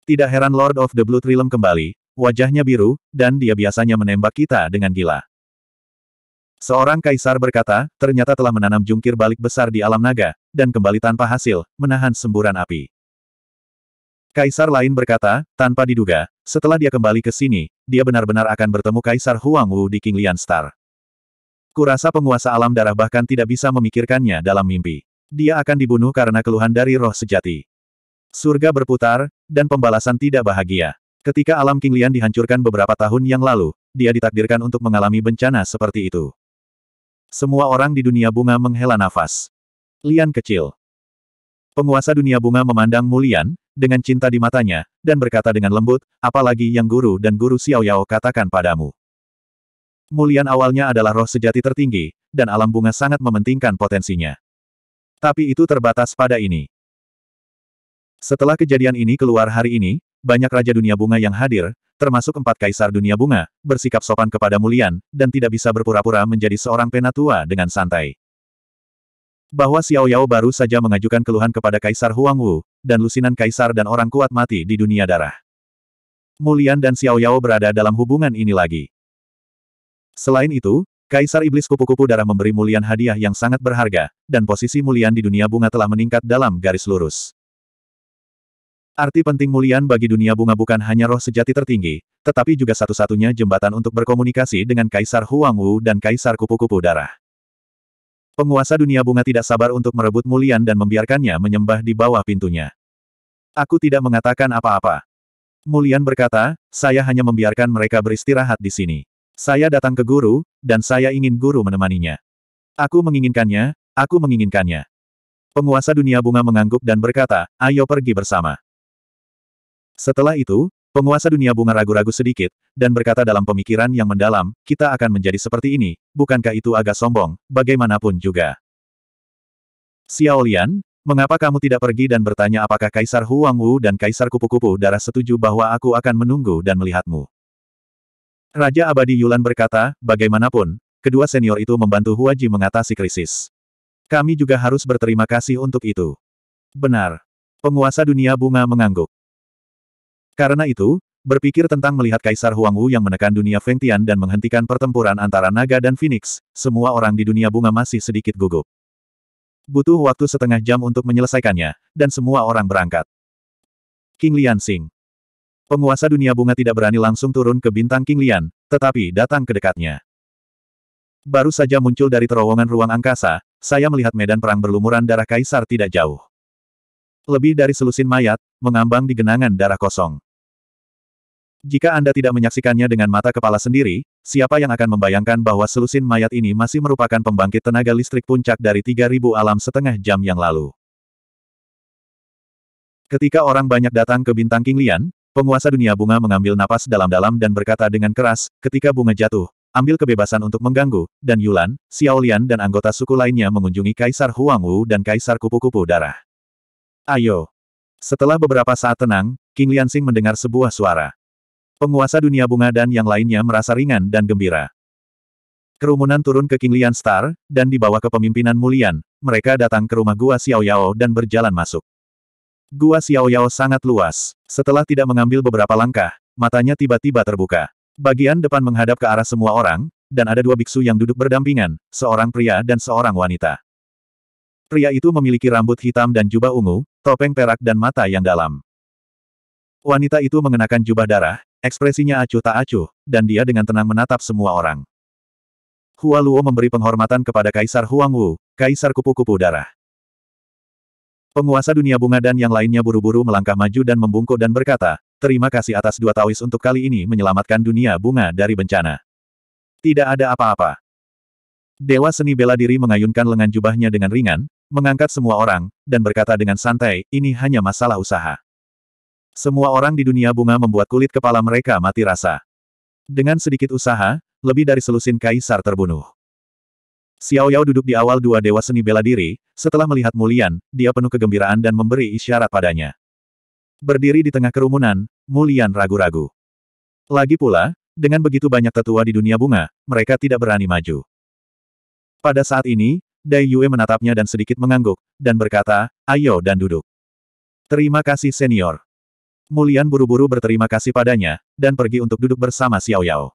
Tidak heran Lord of the Blue Trilem kembali, wajahnya biru, dan dia biasanya menembak kita dengan gila. Seorang kaisar berkata, ternyata telah menanam jungkir balik besar di alam naga, dan kembali tanpa hasil, menahan semburan api. Kaisar lain berkata, tanpa diduga, setelah dia kembali ke sini, dia benar-benar akan bertemu Kaisar Huang Wu di King Lian Star. Kurasa penguasa alam darah bahkan tidak bisa memikirkannya dalam mimpi. Dia akan dibunuh karena keluhan dari roh sejati. Surga berputar, dan pembalasan tidak bahagia. Ketika alam King Lian dihancurkan beberapa tahun yang lalu, dia ditakdirkan untuk mengalami bencana seperti itu. Semua orang di dunia bunga menghela nafas. Lian kecil. Penguasa dunia bunga memandang Mulian, dengan cinta di matanya, dan berkata dengan lembut, apalagi yang guru dan guru Xiao Yao katakan padamu. Mulian awalnya adalah roh sejati tertinggi, dan alam bunga sangat mementingkan potensinya. Tapi itu terbatas pada ini. Setelah kejadian ini keluar hari ini, banyak raja dunia bunga yang hadir, termasuk empat kaisar dunia bunga, bersikap sopan kepada Mulian, dan tidak bisa berpura-pura menjadi seorang penatua dengan santai. Bahwa Xiao Yao baru saja mengajukan keluhan kepada Kaisar Huang Wu, dan lusinan kaisar dan orang kuat mati di dunia darah. Mulian dan Xiao Yao berada dalam hubungan ini lagi. Selain itu, Kaisar Iblis Kupu-Kupu Darah memberi Mulian hadiah yang sangat berharga, dan posisi Mulian di dunia bunga telah meningkat dalam garis lurus. Arti penting Mulian bagi dunia bunga bukan hanya roh sejati tertinggi, tetapi juga satu-satunya jembatan untuk berkomunikasi dengan Kaisar Huang Wu dan Kaisar Kupu-Kupu Darah. Penguasa dunia bunga tidak sabar untuk merebut Mulian dan membiarkannya menyembah di bawah pintunya. Aku tidak mengatakan apa-apa. Mulian berkata, saya hanya membiarkan mereka beristirahat di sini. Saya datang ke guru, dan saya ingin guru menemaninya. Aku menginginkannya, aku menginginkannya. Penguasa dunia bunga mengangguk dan berkata, ayo pergi bersama. Setelah itu, Penguasa dunia bunga ragu-ragu sedikit, dan berkata dalam pemikiran yang mendalam, kita akan menjadi seperti ini, bukankah itu agak sombong, bagaimanapun juga. Xiaolian, mengapa kamu tidak pergi dan bertanya apakah Kaisar Huang Wu dan Kaisar Kupu-Kupu darah setuju bahwa aku akan menunggu dan melihatmu? Raja Abadi Yulan berkata, bagaimanapun, kedua senior itu membantu Huaji mengatasi krisis. Kami juga harus berterima kasih untuk itu. Benar. Penguasa dunia bunga mengangguk. Karena itu, berpikir tentang melihat Kaisar Huang Wu yang menekan dunia Feng Tian dan menghentikan pertempuran antara naga dan Phoenix, semua orang di dunia bunga masih sedikit gugup. Butuh waktu setengah jam untuk menyelesaikannya, dan semua orang berangkat. King Lian Sing Penguasa dunia bunga tidak berani langsung turun ke bintang King Lian, tetapi datang ke dekatnya. Baru saja muncul dari terowongan ruang angkasa, saya melihat medan perang berlumuran darah kaisar tidak jauh. Lebih dari selusin mayat, mengambang di genangan darah kosong. Jika Anda tidak menyaksikannya dengan mata kepala sendiri, siapa yang akan membayangkan bahwa selusin mayat ini masih merupakan pembangkit tenaga listrik puncak dari 3000 alam setengah jam yang lalu. Ketika orang banyak datang ke bintang King Lian, penguasa dunia bunga mengambil napas dalam-dalam dan berkata dengan keras, ketika bunga jatuh, ambil kebebasan untuk mengganggu, dan Yulan, Xiaolian dan anggota suku lainnya mengunjungi Kaisar Huangwu dan Kaisar Kupu-Kupu Darah. Ayo! Setelah beberapa saat tenang, King Sing mendengar sebuah suara. Penguasa dunia bunga dan yang lainnya merasa ringan dan gembira. Kerumunan turun ke Kinglian Star, dan dibawa ke pemimpinan Mulian, mereka datang ke rumah Gua Xiao Yao dan berjalan masuk. Gua Xiao Yao sangat luas. Setelah tidak mengambil beberapa langkah, matanya tiba-tiba terbuka. Bagian depan menghadap ke arah semua orang, dan ada dua biksu yang duduk berdampingan, seorang pria dan seorang wanita. Pria itu memiliki rambut hitam dan jubah ungu, topeng perak dan mata yang dalam. Wanita itu mengenakan jubah darah, Ekspresinya acuh tak acuh, dan dia dengan tenang menatap semua orang. Hua Luo memberi penghormatan kepada Kaisar Huang Wu, Kaisar Kupu-Kupu Darah. Penguasa dunia bunga dan yang lainnya buru-buru melangkah maju dan membungkuk dan berkata, terima kasih atas dua tawis untuk kali ini menyelamatkan dunia bunga dari bencana. Tidak ada apa-apa. Dewa seni bela diri mengayunkan lengan jubahnya dengan ringan, mengangkat semua orang, dan berkata dengan santai, ini hanya masalah usaha. Semua orang di dunia bunga membuat kulit kepala mereka mati rasa. Dengan sedikit usaha, lebih dari selusin kaisar terbunuh. Xiao Yao duduk di awal dua dewa seni bela diri, setelah melihat Mulian, dia penuh kegembiraan dan memberi isyarat padanya. Berdiri di tengah kerumunan, Mulian ragu-ragu. Lagi pula, dengan begitu banyak tetua di dunia bunga, mereka tidak berani maju. Pada saat ini, Dai Yue menatapnya dan sedikit mengangguk, dan berkata, ayo dan duduk. Terima kasih senior. Mulian buru-buru berterima kasih padanya, dan pergi untuk duduk bersama Xiao Yao.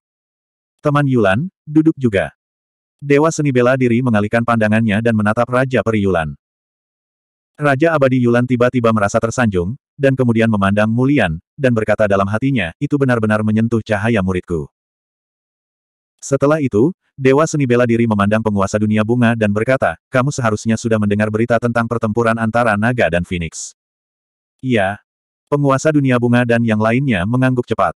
Teman Yulan, duduk juga. Dewa seni bela diri mengalihkan pandangannya dan menatap Raja Peri Yulan. Raja Abadi Yulan tiba-tiba merasa tersanjung, dan kemudian memandang Mulian, dan berkata dalam hatinya, itu benar-benar menyentuh cahaya muridku. Setelah itu, Dewa Seni Bela Diri memandang penguasa dunia bunga dan berkata, kamu seharusnya sudah mendengar berita tentang pertempuran antara naga dan phoenix. Iya, Penguasa dunia bunga dan yang lainnya mengangguk cepat.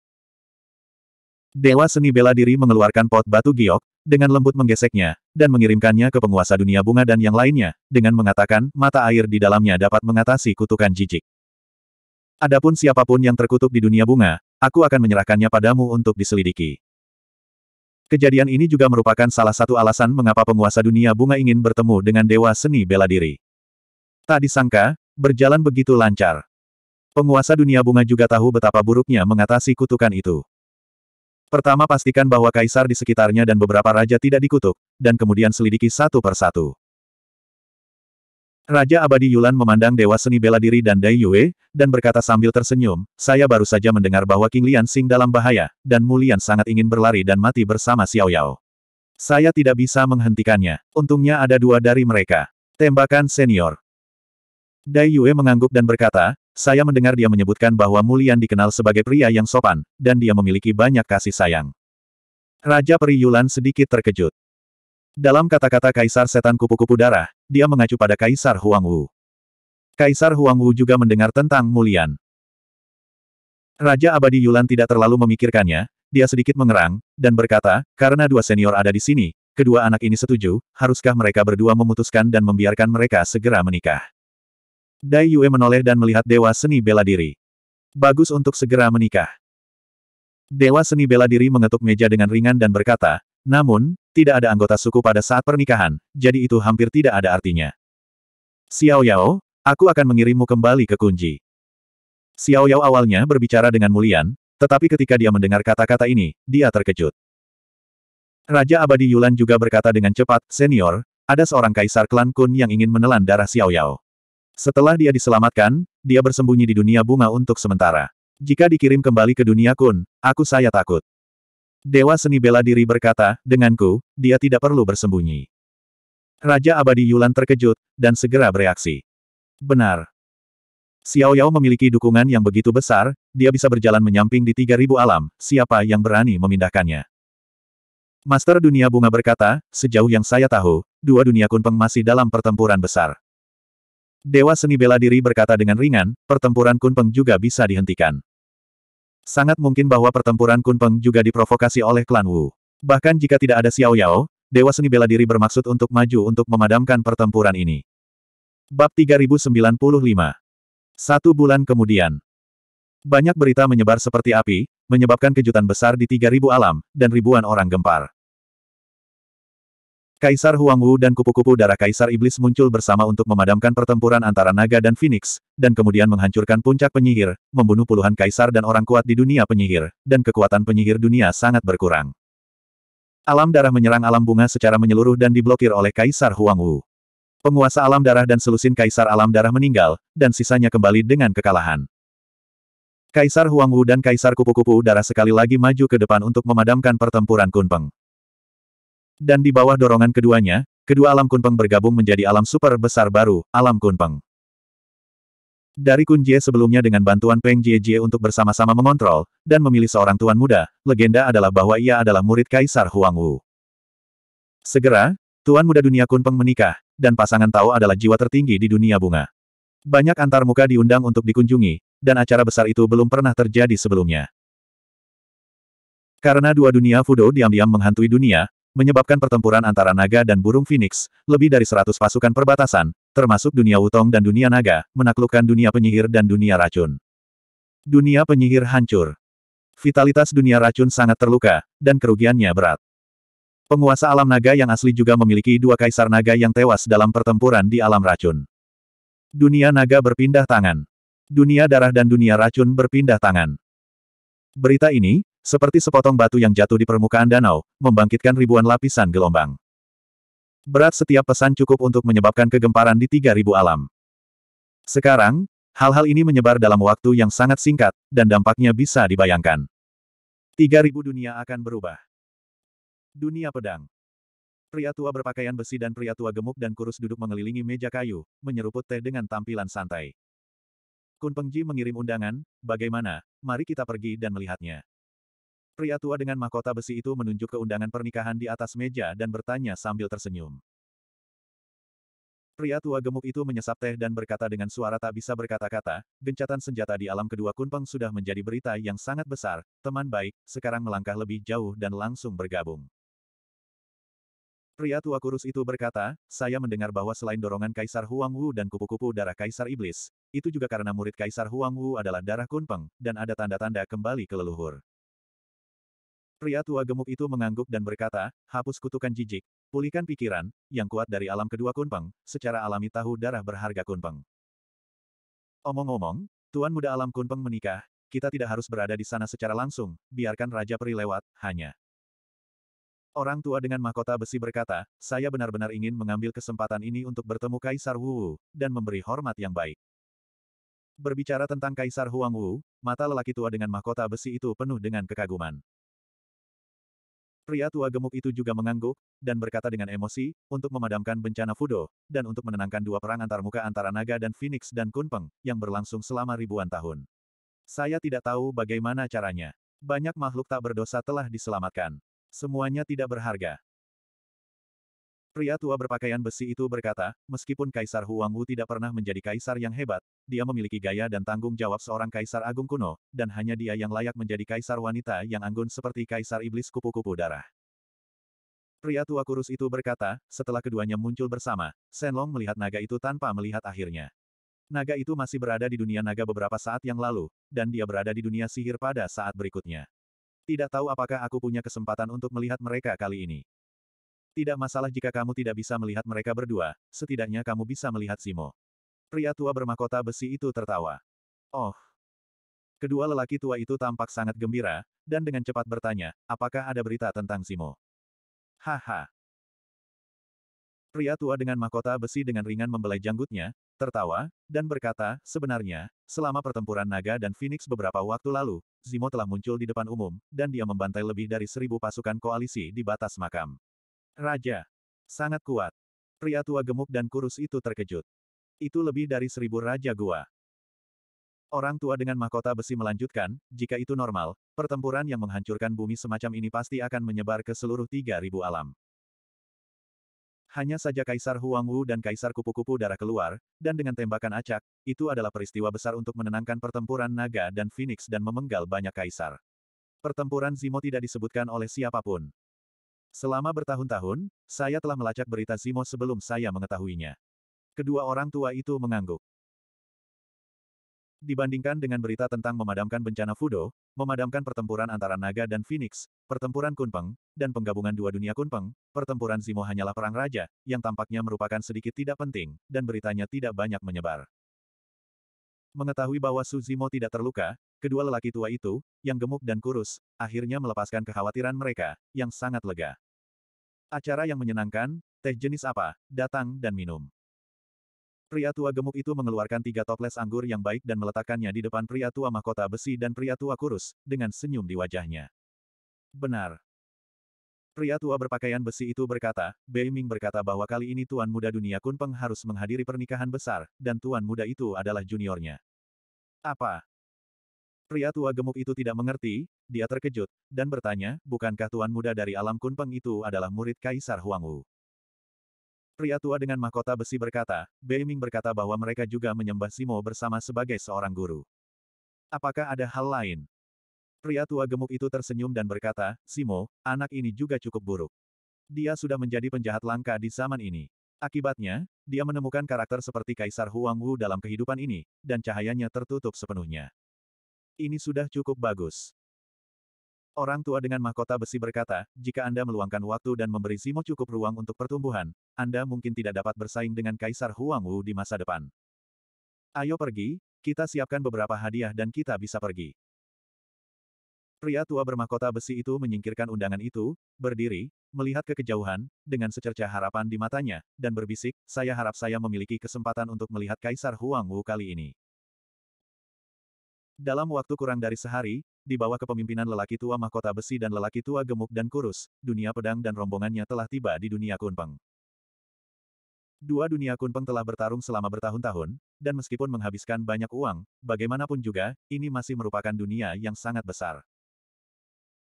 Dewa seni bela diri mengeluarkan pot batu giok, dengan lembut menggeseknya, dan mengirimkannya ke penguasa dunia bunga dan yang lainnya, dengan mengatakan mata air di dalamnya dapat mengatasi kutukan jijik. Adapun siapapun yang terkutuk di dunia bunga, aku akan menyerahkannya padamu untuk diselidiki. Kejadian ini juga merupakan salah satu alasan mengapa penguasa dunia bunga ingin bertemu dengan Dewa Seni Bela Diri. Tak disangka, berjalan begitu lancar. Penguasa dunia bunga juga tahu betapa buruknya mengatasi kutukan itu. Pertama pastikan bahwa kaisar di sekitarnya dan beberapa raja tidak dikutuk, dan kemudian selidiki satu persatu. Raja Abadi Yulan memandang Dewa Seni Bela Diri dan Dai Yue, dan berkata sambil tersenyum, saya baru saja mendengar bahwa King Lian Sing dalam bahaya, dan Mulian sangat ingin berlari dan mati bersama Xiao Yao. Saya tidak bisa menghentikannya. Untungnya ada dua dari mereka. Tembakan senior. Dai Yue mengangguk dan berkata, saya mendengar dia menyebutkan bahwa Mulian dikenal sebagai pria yang sopan, dan dia memiliki banyak kasih sayang. Raja peri Yulan sedikit terkejut. Dalam kata-kata Kaisar Setan Kupu-Kupu Darah, dia mengacu pada Kaisar Huang Wu. Kaisar Huang Wu juga mendengar tentang Mulian. Raja Abadi Yulan tidak terlalu memikirkannya, dia sedikit mengerang, dan berkata, karena dua senior ada di sini, kedua anak ini setuju, haruskah mereka berdua memutuskan dan membiarkan mereka segera menikah? Dai Yue menoleh dan melihat Dewa Seni Bela Diri. Bagus untuk segera menikah. Dewa Seni Bela Diri mengetuk meja dengan ringan dan berkata, namun, tidak ada anggota suku pada saat pernikahan, jadi itu hampir tidak ada artinya. Xiao Yao, aku akan mengirimmu kembali ke kunci. Xiao Yao awalnya berbicara dengan Mulian, tetapi ketika dia mendengar kata-kata ini, dia terkejut. Raja Abadi Yulan juga berkata dengan cepat, Senior, ada seorang kaisar klan Kun yang ingin menelan darah Xiao Yao. Setelah dia diselamatkan, dia bersembunyi di dunia bunga untuk sementara. Jika dikirim kembali ke dunia kun, aku saya takut. Dewa seni bela diri berkata, denganku, dia tidak perlu bersembunyi. Raja abadi Yulan terkejut, dan segera bereaksi. Benar. Xiao Yao memiliki dukungan yang begitu besar, dia bisa berjalan menyamping di 3000 alam, siapa yang berani memindahkannya. Master Dunia Bunga berkata, sejauh yang saya tahu, dua dunia Kunpeng masih dalam pertempuran besar. Dewa seni bela diri berkata dengan ringan, pertempuran Kunpeng juga bisa dihentikan. Sangat mungkin bahwa pertempuran Kunpeng juga diprovokasi oleh klan Wu. Bahkan jika tidak ada Xiao Yao, Dewa Seni Bela Diri bermaksud untuk maju untuk memadamkan pertempuran ini. Bab 3095 Satu bulan kemudian Banyak berita menyebar seperti api, menyebabkan kejutan besar di 3000 alam, dan ribuan orang gempar. Kaisar Huang Wu dan kupu-kupu darah Kaisar Iblis muncul bersama untuk memadamkan pertempuran antara naga dan Phoenix, dan kemudian menghancurkan puncak penyihir, membunuh puluhan kaisar dan orang kuat di dunia penyihir, dan kekuatan penyihir dunia sangat berkurang. Alam darah menyerang alam bunga secara menyeluruh dan diblokir oleh Kaisar Huang Wu, Penguasa alam darah dan selusin Kaisar alam darah meninggal, dan sisanya kembali dengan kekalahan. Kaisar Huang Wu dan Kaisar Kupu-Kupu darah sekali lagi maju ke depan untuk memadamkan pertempuran Kunpeng. Dan di bawah dorongan keduanya, kedua alam kunpeng bergabung menjadi alam super besar baru, alam kunpeng. Dari Kunjie sebelumnya dengan bantuan Peng Jie untuk bersama-sama mengontrol, dan memilih seorang tuan muda, legenda adalah bahwa ia adalah murid Kaisar Huang Wu. Segera, tuan muda dunia kunpeng menikah, dan pasangan Tao adalah jiwa tertinggi di dunia bunga. Banyak antar muka diundang untuk dikunjungi, dan acara besar itu belum pernah terjadi sebelumnya. Karena dua dunia Fudo diam-diam menghantui dunia, menyebabkan pertempuran antara naga dan burung Phoenix, lebih dari seratus pasukan perbatasan, termasuk dunia utong dan dunia naga, menaklukkan dunia penyihir dan dunia racun. Dunia penyihir hancur. Vitalitas dunia racun sangat terluka, dan kerugiannya berat. Penguasa alam naga yang asli juga memiliki dua kaisar naga yang tewas dalam pertempuran di alam racun. Dunia naga berpindah tangan. Dunia darah dan dunia racun berpindah tangan. Berita ini, seperti sepotong batu yang jatuh di permukaan danau, membangkitkan ribuan lapisan gelombang. Berat setiap pesan cukup untuk menyebabkan kegemparan di 3000 alam. Sekarang, hal-hal ini menyebar dalam waktu yang sangat singkat, dan dampaknya bisa dibayangkan. 3000 dunia akan berubah. Dunia pedang. Pria tua berpakaian besi dan pria tua gemuk dan kurus duduk mengelilingi meja kayu, menyeruput teh dengan tampilan santai. Kun Pengji mengirim undangan, bagaimana, mari kita pergi dan melihatnya. Pria tua dengan mahkota besi itu menunjuk ke undangan pernikahan di atas meja dan bertanya sambil tersenyum. Pria tua gemuk itu menyesap teh dan berkata dengan suara tak bisa berkata-kata, gencatan senjata di alam kedua Kunpeng sudah menjadi berita yang sangat besar, teman baik, sekarang melangkah lebih jauh dan langsung bergabung. Pria tua kurus itu berkata, saya mendengar bahwa selain dorongan Kaisar Huang Wu dan kupu-kupu darah Kaisar Iblis, itu juga karena murid Kaisar Huang Wu adalah darah Kunpeng, dan ada tanda-tanda kembali ke leluhur. Pria tua gemuk itu mengangguk dan berkata, hapus kutukan jijik, pulihkan pikiran, yang kuat dari alam kedua kunpeng, secara alami tahu darah berharga kunpeng. Omong-omong, Tuan Muda Alam Kunpeng menikah, kita tidak harus berada di sana secara langsung, biarkan Raja Peri lewat, hanya. Orang tua dengan mahkota besi berkata, saya benar-benar ingin mengambil kesempatan ini untuk bertemu Kaisar Wu, dan memberi hormat yang baik. Berbicara tentang Kaisar Huang Wu, mata lelaki tua dengan mahkota besi itu penuh dengan kekaguman. Pria tua gemuk itu juga mengangguk, dan berkata dengan emosi, untuk memadamkan bencana Fudo, dan untuk menenangkan dua perang antar muka antara naga dan Phoenix dan Kunpeng, yang berlangsung selama ribuan tahun. Saya tidak tahu bagaimana caranya. Banyak makhluk tak berdosa telah diselamatkan. Semuanya tidak berharga. Pria tua berpakaian besi itu berkata, meskipun Kaisar Huang Wu tidak pernah menjadi kaisar yang hebat, dia memiliki gaya dan tanggung jawab seorang kaisar agung kuno, dan hanya dia yang layak menjadi kaisar wanita yang anggun seperti kaisar iblis kupu-kupu darah. Pria tua kurus itu berkata, setelah keduanya muncul bersama, Senlong melihat naga itu tanpa melihat akhirnya. Naga itu masih berada di dunia naga beberapa saat yang lalu, dan dia berada di dunia sihir pada saat berikutnya. Tidak tahu apakah aku punya kesempatan untuk melihat mereka kali ini. Tidak masalah jika kamu tidak bisa melihat mereka berdua, setidaknya kamu bisa melihat Simo. Pria tua bermahkota besi itu tertawa. Oh. Kedua lelaki tua itu tampak sangat gembira, dan dengan cepat bertanya, apakah ada berita tentang Simo? Haha. Pria tua dengan mahkota besi dengan ringan membelai janggutnya, tertawa, dan berkata, sebenarnya, selama pertempuran naga dan Phoenix beberapa waktu lalu, Zimo telah muncul di depan umum, dan dia membantai lebih dari seribu pasukan koalisi di batas makam. Raja. Sangat kuat. Pria tua gemuk dan kurus itu terkejut. Itu lebih dari seribu raja gua. Orang tua dengan mahkota besi melanjutkan, jika itu normal, pertempuran yang menghancurkan bumi semacam ini pasti akan menyebar ke seluruh tiga ribu alam. Hanya saja Kaisar Huang Wu dan Kaisar Kupu-Kupu darah keluar, dan dengan tembakan acak, itu adalah peristiwa besar untuk menenangkan pertempuran naga dan phoenix dan memenggal banyak kaisar. Pertempuran Zimo tidak disebutkan oleh siapapun. Selama bertahun-tahun, saya telah melacak berita Zimo sebelum saya mengetahuinya. Kedua orang tua itu mengangguk. Dibandingkan dengan berita tentang memadamkan bencana Fudo, memadamkan pertempuran antara Naga dan Phoenix, pertempuran Kunpeng, dan penggabungan dua dunia Kunpeng, pertempuran Zimo hanyalah perang raja, yang tampaknya merupakan sedikit tidak penting, dan beritanya tidak banyak menyebar. Mengetahui bahwa Su Zimo tidak terluka, kedua lelaki tua itu, yang gemuk dan kurus, akhirnya melepaskan kekhawatiran mereka, yang sangat lega. Acara yang menyenangkan, teh jenis apa, datang dan minum. Pria tua gemuk itu mengeluarkan tiga toples anggur yang baik dan meletakkannya di depan pria tua mahkota besi dan pria tua kurus, dengan senyum di wajahnya. Benar. Pria tua berpakaian besi itu berkata, Beiming berkata bahwa kali ini Tuan Muda Dunia Kunpeng harus menghadiri pernikahan besar, dan Tuan Muda itu adalah juniornya. Apa? Pria tua gemuk itu tidak mengerti, dia terkejut, dan bertanya, bukankah tuan muda dari alam kunpeng itu adalah murid Kaisar Huangwu? Pria tua dengan mahkota besi berkata, Beiming berkata bahwa mereka juga menyembah Simo bersama sebagai seorang guru. Apakah ada hal lain? Pria tua gemuk itu tersenyum dan berkata, Simo, anak ini juga cukup buruk. Dia sudah menjadi penjahat langka di zaman ini. Akibatnya, dia menemukan karakter seperti Kaisar Huangwu dalam kehidupan ini, dan cahayanya tertutup sepenuhnya. Ini sudah cukup bagus. Orang tua dengan mahkota besi berkata, jika Anda meluangkan waktu dan memberi Zimo cukup ruang untuk pertumbuhan, Anda mungkin tidak dapat bersaing dengan Kaisar Huang Wu di masa depan. Ayo pergi, kita siapkan beberapa hadiah dan kita bisa pergi. Pria tua bermahkota besi itu menyingkirkan undangan itu, berdiri, melihat ke kejauhan, dengan secerca harapan di matanya, dan berbisik, saya harap saya memiliki kesempatan untuk melihat Kaisar Huang Wu kali ini. Dalam waktu kurang dari sehari, di bawah kepemimpinan lelaki tua mahkota besi dan lelaki tua gemuk dan kurus, dunia pedang dan rombongannya telah tiba di dunia kunpeng. Dua dunia kunpeng telah bertarung selama bertahun-tahun, dan meskipun menghabiskan banyak uang, bagaimanapun juga, ini masih merupakan dunia yang sangat besar.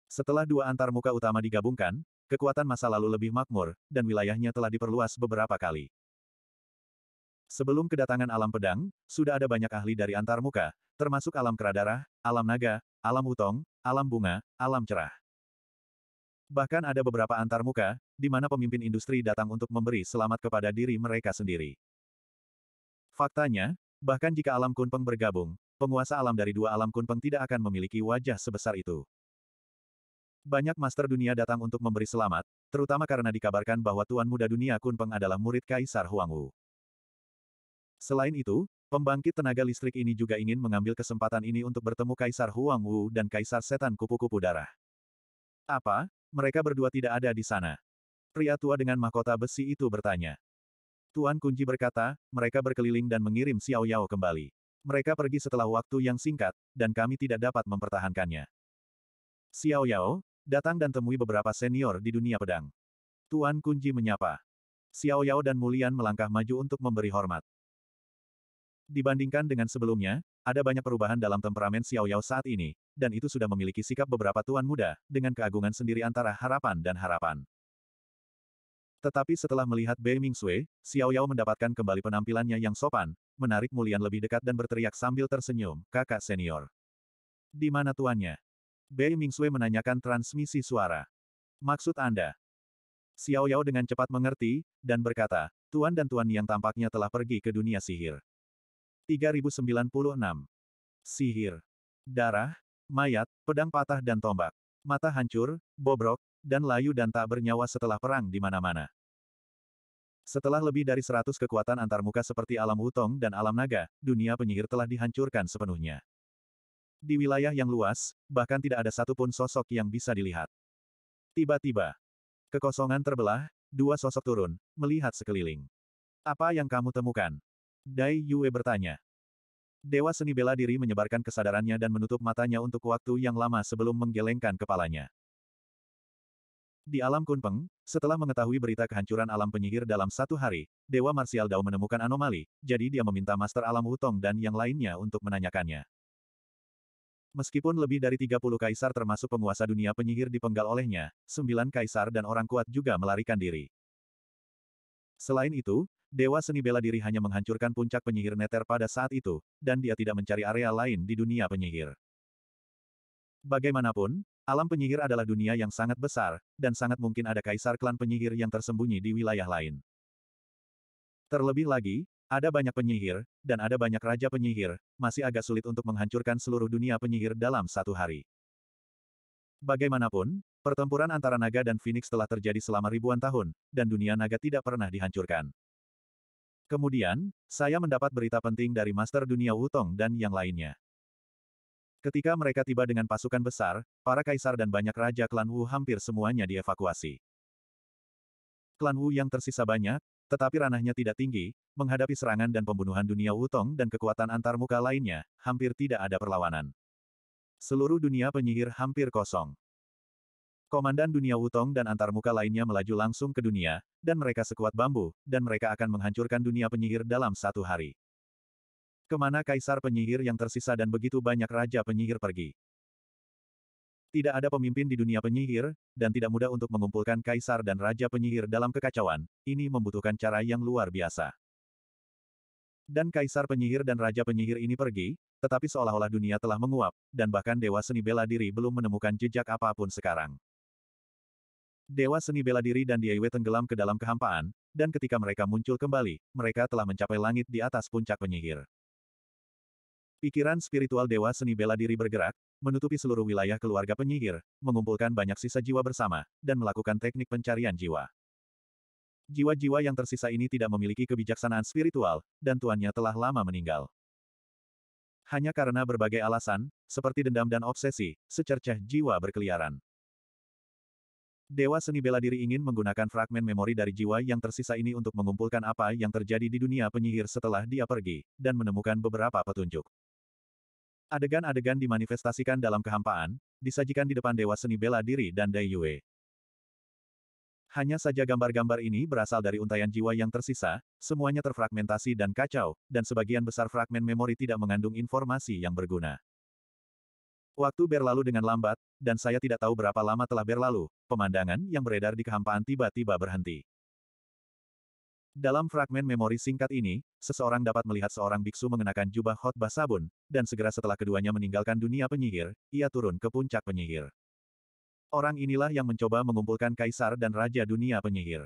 Setelah dua antar muka utama digabungkan, kekuatan masa lalu lebih makmur, dan wilayahnya telah diperluas beberapa kali. Sebelum kedatangan alam pedang, sudah ada banyak ahli dari antarmuka, termasuk alam keradarah, alam naga, alam utong, alam bunga, alam cerah. Bahkan ada beberapa antarmuka, di mana pemimpin industri datang untuk memberi selamat kepada diri mereka sendiri. Faktanya, bahkan jika alam kunpeng bergabung, penguasa alam dari dua alam kunpeng tidak akan memiliki wajah sebesar itu. Banyak master dunia datang untuk memberi selamat, terutama karena dikabarkan bahwa Tuan Muda Dunia Kunpeng adalah murid Kaisar Huangwu. Selain itu, pembangkit tenaga listrik ini juga ingin mengambil kesempatan ini untuk bertemu Kaisar Huang Wu dan Kaisar Setan Kupu-Kupu Darah. Apa? Mereka berdua tidak ada di sana. Pria tua dengan mahkota besi itu bertanya. Tuan Kunci berkata, mereka berkeliling dan mengirim Xiao Yao kembali. Mereka pergi setelah waktu yang singkat, dan kami tidak dapat mempertahankannya. Xiao Yao, datang dan temui beberapa senior di dunia pedang. Tuan Kunji menyapa. Xiao Yao dan Mulian melangkah maju untuk memberi hormat. Dibandingkan dengan sebelumnya, ada banyak perubahan dalam temperamen Xiao Yao saat ini, dan itu sudah memiliki sikap beberapa tuan muda, dengan keagungan sendiri antara harapan dan harapan. Tetapi setelah melihat Bei Mingxue, Xiao Yao mendapatkan kembali penampilannya yang sopan, menarik Mulian lebih dekat dan berteriak sambil tersenyum, kakak senior. Di mana tuannya? Bei Mingxue menanyakan transmisi suara. Maksud Anda? Xiao Yao dengan cepat mengerti, dan berkata, Tuan dan Tuan yang tampaknya telah pergi ke dunia sihir. 3096. Sihir. Darah, mayat, pedang patah dan tombak. Mata hancur, bobrok, dan layu dan tak bernyawa setelah perang di mana-mana. Setelah lebih dari seratus kekuatan antarmuka seperti alam wutong dan alam naga, dunia penyihir telah dihancurkan sepenuhnya. Di wilayah yang luas, bahkan tidak ada satupun sosok yang bisa dilihat. Tiba-tiba, kekosongan terbelah, dua sosok turun, melihat sekeliling. Apa yang kamu temukan? Dai Yue bertanya. Dewa seni bela diri menyebarkan kesadarannya dan menutup matanya untuk waktu yang lama sebelum menggelengkan kepalanya. Di alam Kunpeng, setelah mengetahui berita kehancuran alam penyihir dalam satu hari, Dewa Marsial Dao menemukan anomali, jadi dia meminta Master Alam Wutong dan yang lainnya untuk menanyakannya. Meskipun lebih dari 30 kaisar termasuk penguasa dunia penyihir dipenggal olehnya, 9 kaisar dan orang kuat juga melarikan diri. Selain itu, Dewa seni bela diri hanya menghancurkan puncak penyihir neter pada saat itu, dan dia tidak mencari area lain di dunia penyihir. Bagaimanapun, alam penyihir adalah dunia yang sangat besar, dan sangat mungkin ada kaisar klan penyihir yang tersembunyi di wilayah lain. Terlebih lagi, ada banyak penyihir, dan ada banyak raja penyihir, masih agak sulit untuk menghancurkan seluruh dunia penyihir dalam satu hari. Bagaimanapun, pertempuran antara naga dan Phoenix telah terjadi selama ribuan tahun, dan dunia naga tidak pernah dihancurkan. Kemudian, saya mendapat berita penting dari Master Dunia Wutong dan yang lainnya. Ketika mereka tiba dengan pasukan besar, para kaisar dan banyak raja klan Wu hampir semuanya dievakuasi. Klan Wu yang tersisa banyak, tetapi ranahnya tidak tinggi, menghadapi serangan dan pembunuhan dunia Wutong dan kekuatan antarmuka lainnya, hampir tidak ada perlawanan. Seluruh dunia penyihir hampir kosong. Komandan dunia Wutong dan antarmuka lainnya melaju langsung ke dunia, dan mereka sekuat bambu, dan mereka akan menghancurkan dunia penyihir dalam satu hari. Kemana kaisar penyihir yang tersisa dan begitu banyak raja penyihir pergi? Tidak ada pemimpin di dunia penyihir, dan tidak mudah untuk mengumpulkan kaisar dan raja penyihir dalam kekacauan, ini membutuhkan cara yang luar biasa. Dan kaisar penyihir dan raja penyihir ini pergi, tetapi seolah-olah dunia telah menguap, dan bahkan Dewa Seni Bela Diri belum menemukan jejak apapun sekarang. Dewa seni bela diri dan Diewe tenggelam ke dalam kehampaan, dan ketika mereka muncul kembali, mereka telah mencapai langit di atas puncak penyihir. Pikiran spiritual Dewa seni bela diri bergerak, menutupi seluruh wilayah keluarga penyihir, mengumpulkan banyak sisa jiwa bersama, dan melakukan teknik pencarian jiwa. Jiwa-jiwa yang tersisa ini tidak memiliki kebijaksanaan spiritual, dan tuannya telah lama meninggal. Hanya karena berbagai alasan, seperti dendam dan obsesi, secercah jiwa berkeliaran. Dewa seni bela diri ingin menggunakan fragmen memori dari jiwa yang tersisa ini untuk mengumpulkan apa yang terjadi di dunia penyihir setelah dia pergi, dan menemukan beberapa petunjuk. Adegan-adegan dimanifestasikan dalam kehampaan, disajikan di depan Dewa Seni Bela Diri dan Dai Yue. Hanya saja gambar-gambar ini berasal dari untayan jiwa yang tersisa, semuanya terfragmentasi dan kacau, dan sebagian besar fragmen memori tidak mengandung informasi yang berguna. Waktu berlalu dengan lambat, dan saya tidak tahu berapa lama telah berlalu, pemandangan yang beredar di kehampaan tiba-tiba berhenti. Dalam fragmen memori singkat ini, seseorang dapat melihat seorang biksu mengenakan jubah khotbah sabun, dan segera setelah keduanya meninggalkan dunia penyihir, ia turun ke puncak penyihir. Orang inilah yang mencoba mengumpulkan kaisar dan raja dunia penyihir.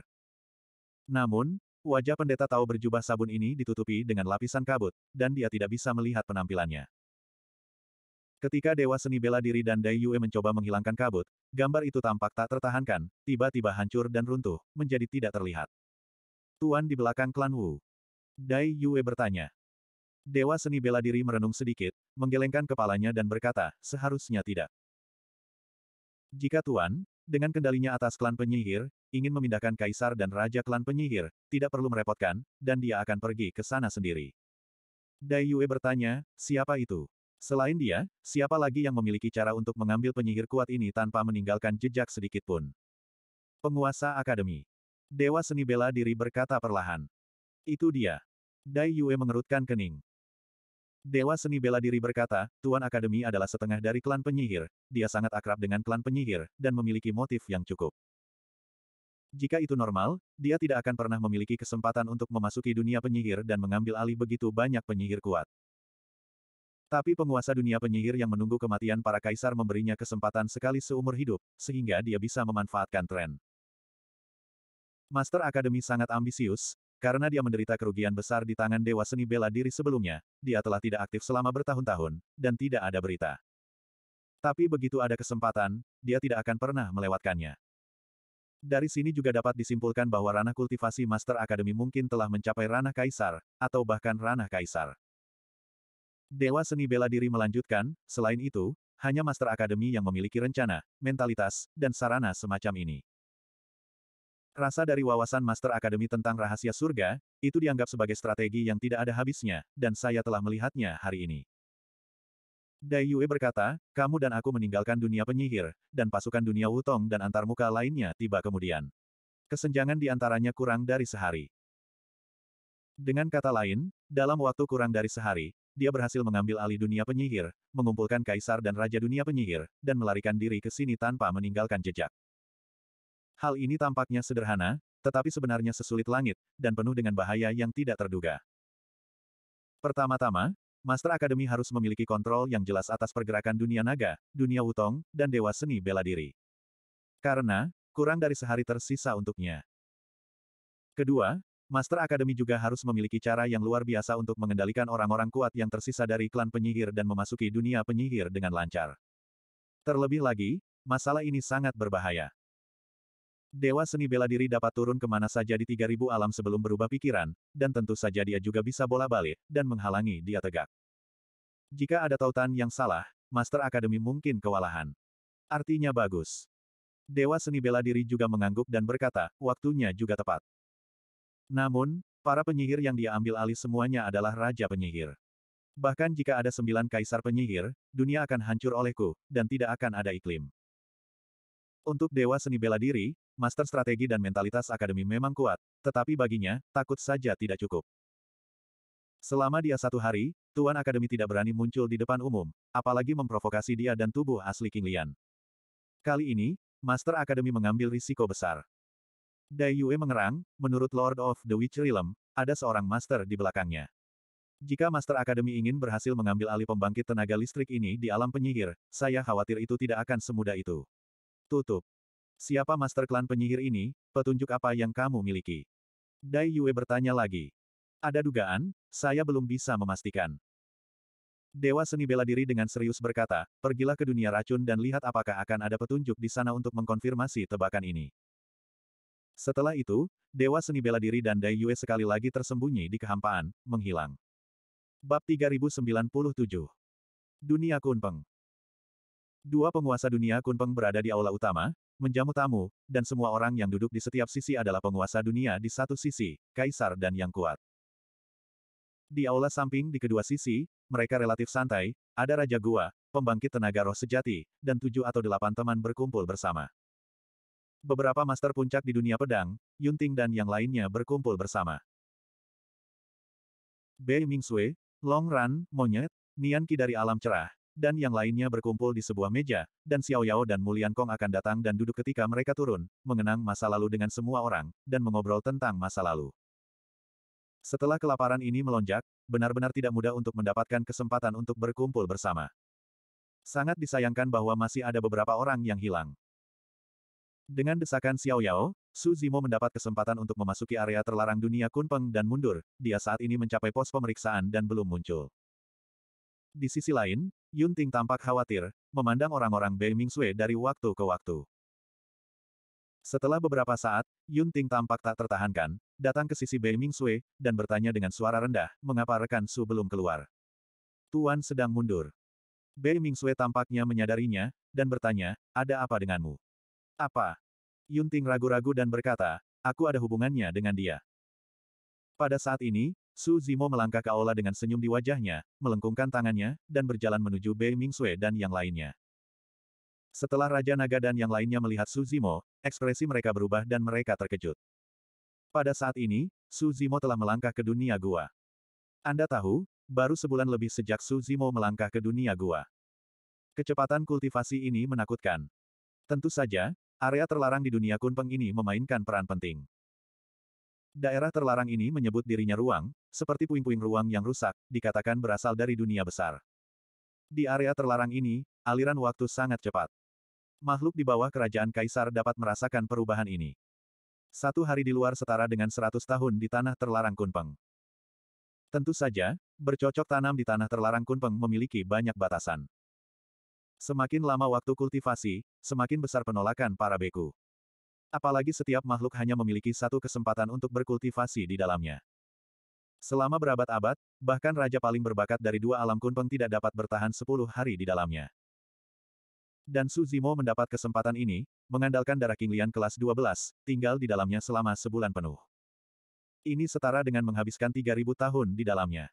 Namun, wajah pendeta tahu berjubah sabun ini ditutupi dengan lapisan kabut, dan dia tidak bisa melihat penampilannya. Ketika Dewa Seni Bela Diri dan Dai Yue mencoba menghilangkan kabut, gambar itu tampak tak tertahankan, tiba-tiba hancur dan runtuh, menjadi tidak terlihat. Tuan di belakang klan Wu. Dai Yue bertanya. Dewa Seni Bela Diri merenung sedikit, menggelengkan kepalanya dan berkata, seharusnya tidak. Jika Tuan, dengan kendalinya atas klan penyihir, ingin memindahkan kaisar dan raja klan penyihir, tidak perlu merepotkan, dan dia akan pergi ke sana sendiri. Dai Yue bertanya, siapa itu? Selain dia, siapa lagi yang memiliki cara untuk mengambil penyihir kuat ini tanpa meninggalkan jejak sedikit pun? Penguasa Akademi. Dewa seni bela diri berkata perlahan. Itu dia. Dai Yue mengerutkan kening. Dewa seni bela diri berkata, Tuan Akademi adalah setengah dari klan penyihir, dia sangat akrab dengan klan penyihir, dan memiliki motif yang cukup. Jika itu normal, dia tidak akan pernah memiliki kesempatan untuk memasuki dunia penyihir dan mengambil alih begitu banyak penyihir kuat. Tapi penguasa dunia penyihir yang menunggu kematian para kaisar memberinya kesempatan sekali seumur hidup, sehingga dia bisa memanfaatkan tren. Master Akademi sangat ambisius, karena dia menderita kerugian besar di tangan Dewa Seni Bela Diri sebelumnya, dia telah tidak aktif selama bertahun-tahun, dan tidak ada berita. Tapi begitu ada kesempatan, dia tidak akan pernah melewatkannya. Dari sini juga dapat disimpulkan bahwa ranah kultivasi Master Akademi mungkin telah mencapai ranah kaisar, atau bahkan ranah kaisar. Dewa seni bela diri melanjutkan, selain itu, hanya Master Akademi yang memiliki rencana, mentalitas, dan sarana semacam ini. Rasa dari wawasan Master Akademi tentang rahasia surga, itu dianggap sebagai strategi yang tidak ada habisnya, dan saya telah melihatnya hari ini. Dai Yue berkata, kamu dan aku meninggalkan dunia penyihir, dan pasukan dunia Wutong dan antarmuka lainnya tiba kemudian. Kesenjangan di antaranya kurang dari sehari. Dengan kata lain, dalam waktu kurang dari sehari, dia berhasil mengambil alih dunia penyihir, mengumpulkan kaisar dan raja dunia penyihir, dan melarikan diri ke sini tanpa meninggalkan jejak. Hal ini tampaknya sederhana, tetapi sebenarnya sesulit langit, dan penuh dengan bahaya yang tidak terduga. Pertama-tama, Master Akademi harus memiliki kontrol yang jelas atas pergerakan dunia naga, dunia utong, dan dewa seni bela diri. Karena, kurang dari sehari tersisa untuknya. Kedua, Master Akademi juga harus memiliki cara yang luar biasa untuk mengendalikan orang-orang kuat yang tersisa dari klan penyihir dan memasuki dunia penyihir dengan lancar. Terlebih lagi, masalah ini sangat berbahaya. Dewa seni bela diri dapat turun ke mana saja di 3000 alam sebelum berubah pikiran, dan tentu saja dia juga bisa bola balik, dan menghalangi dia tegak. Jika ada tautan yang salah, Master Akademi mungkin kewalahan. Artinya bagus. Dewa seni bela diri juga mengangguk dan berkata, waktunya juga tepat. Namun, para penyihir yang dia ambil alih semuanya adalah Raja Penyihir. Bahkan jika ada sembilan kaisar penyihir, dunia akan hancur olehku, dan tidak akan ada iklim. Untuk Dewa Seni Bela Diri, master strategi dan mentalitas akademi memang kuat, tetapi baginya, takut saja tidak cukup. Selama dia satu hari, Tuan Akademi tidak berani muncul di depan umum, apalagi memprovokasi dia dan tubuh asli King Lian. Kali ini, Master Akademi mengambil risiko besar. Dai Yue mengerang, menurut Lord of the Witch Realm, ada seorang master di belakangnya. Jika Master Akademi ingin berhasil mengambil alih pembangkit tenaga listrik ini di alam penyihir, saya khawatir itu tidak akan semudah itu. Tutup. Siapa Master Klan penyihir ini, petunjuk apa yang kamu miliki? Dai Yue bertanya lagi. Ada dugaan, saya belum bisa memastikan. Dewa seni bela diri dengan serius berkata, pergilah ke dunia racun dan lihat apakah akan ada petunjuk di sana untuk mengkonfirmasi tebakan ini. Setelah itu, Dewa Seni Bela Diri dan Dai Yue sekali lagi tersembunyi di kehampaan, menghilang. Bab 3097 Dunia Kunpeng Dua penguasa dunia Kunpeng berada di aula utama, menjamu tamu, dan semua orang yang duduk di setiap sisi adalah penguasa dunia di satu sisi, kaisar dan yang kuat. Di aula samping di kedua sisi, mereka relatif santai, ada Raja Gua, pembangkit tenaga roh sejati, dan tujuh atau delapan teman berkumpul bersama. Beberapa master puncak di dunia pedang, Yunting dan yang lainnya berkumpul bersama. Bei Mingxue, Long Ran, Monyet, Nianqi dari alam cerah, dan yang lainnya berkumpul di sebuah meja, dan Xiao Yao dan Mulian Kong akan datang dan duduk ketika mereka turun, mengenang masa lalu dengan semua orang, dan mengobrol tentang masa lalu. Setelah kelaparan ini melonjak, benar-benar tidak mudah untuk mendapatkan kesempatan untuk berkumpul bersama. Sangat disayangkan bahwa masih ada beberapa orang yang hilang. Dengan desakan Xiao Yao, Su Zimo mendapat kesempatan untuk memasuki area terlarang dunia Kunpeng dan mundur, dia saat ini mencapai pos pemeriksaan dan belum muncul. Di sisi lain, Yun Ting tampak khawatir, memandang orang-orang Bei Ming Sui dari waktu ke waktu. Setelah beberapa saat, Yun Ting tampak tak tertahankan, datang ke sisi Bei Ming Sui, dan bertanya dengan suara rendah, mengapa rekan Su belum keluar. Tuan sedang mundur. Bei Ming Sui tampaknya menyadarinya, dan bertanya, ada apa denganmu? Apa? Yunting ragu-ragu dan berkata, aku ada hubungannya dengan dia. Pada saat ini, Su Zimo melangkah ke aula dengan senyum di wajahnya, melengkungkan tangannya, dan berjalan menuju Bei Mingxue dan yang lainnya. Setelah Raja Naga dan yang lainnya melihat Su Zimo, ekspresi mereka berubah dan mereka terkejut. Pada saat ini, Su Zimo telah melangkah ke dunia gua. Anda tahu, baru sebulan lebih sejak Su Zimo melangkah ke dunia gua. Kecepatan kultivasi ini menakutkan. Tentu saja, Area terlarang di dunia Kunpeng ini memainkan peran penting. Daerah terlarang ini menyebut dirinya ruang, seperti puing-puing ruang yang rusak, dikatakan berasal dari dunia besar. Di area terlarang ini, aliran waktu sangat cepat. Makhluk di bawah kerajaan kaisar dapat merasakan perubahan ini. Satu hari di luar setara dengan seratus tahun di tanah terlarang Kunpeng. Tentu saja, bercocok tanam di tanah terlarang Kunpeng memiliki banyak batasan. Semakin lama waktu kultivasi, semakin besar penolakan para beku. Apalagi setiap makhluk hanya memiliki satu kesempatan untuk berkultivasi di dalamnya. Selama berabad-abad, bahkan raja paling berbakat dari dua alam kunpeng tidak dapat bertahan sepuluh hari di dalamnya. Dan Su Zimo mendapat kesempatan ini, mengandalkan darah Kinglian kelas 12, tinggal di dalamnya selama sebulan penuh. Ini setara dengan menghabiskan 3000 tahun di dalamnya.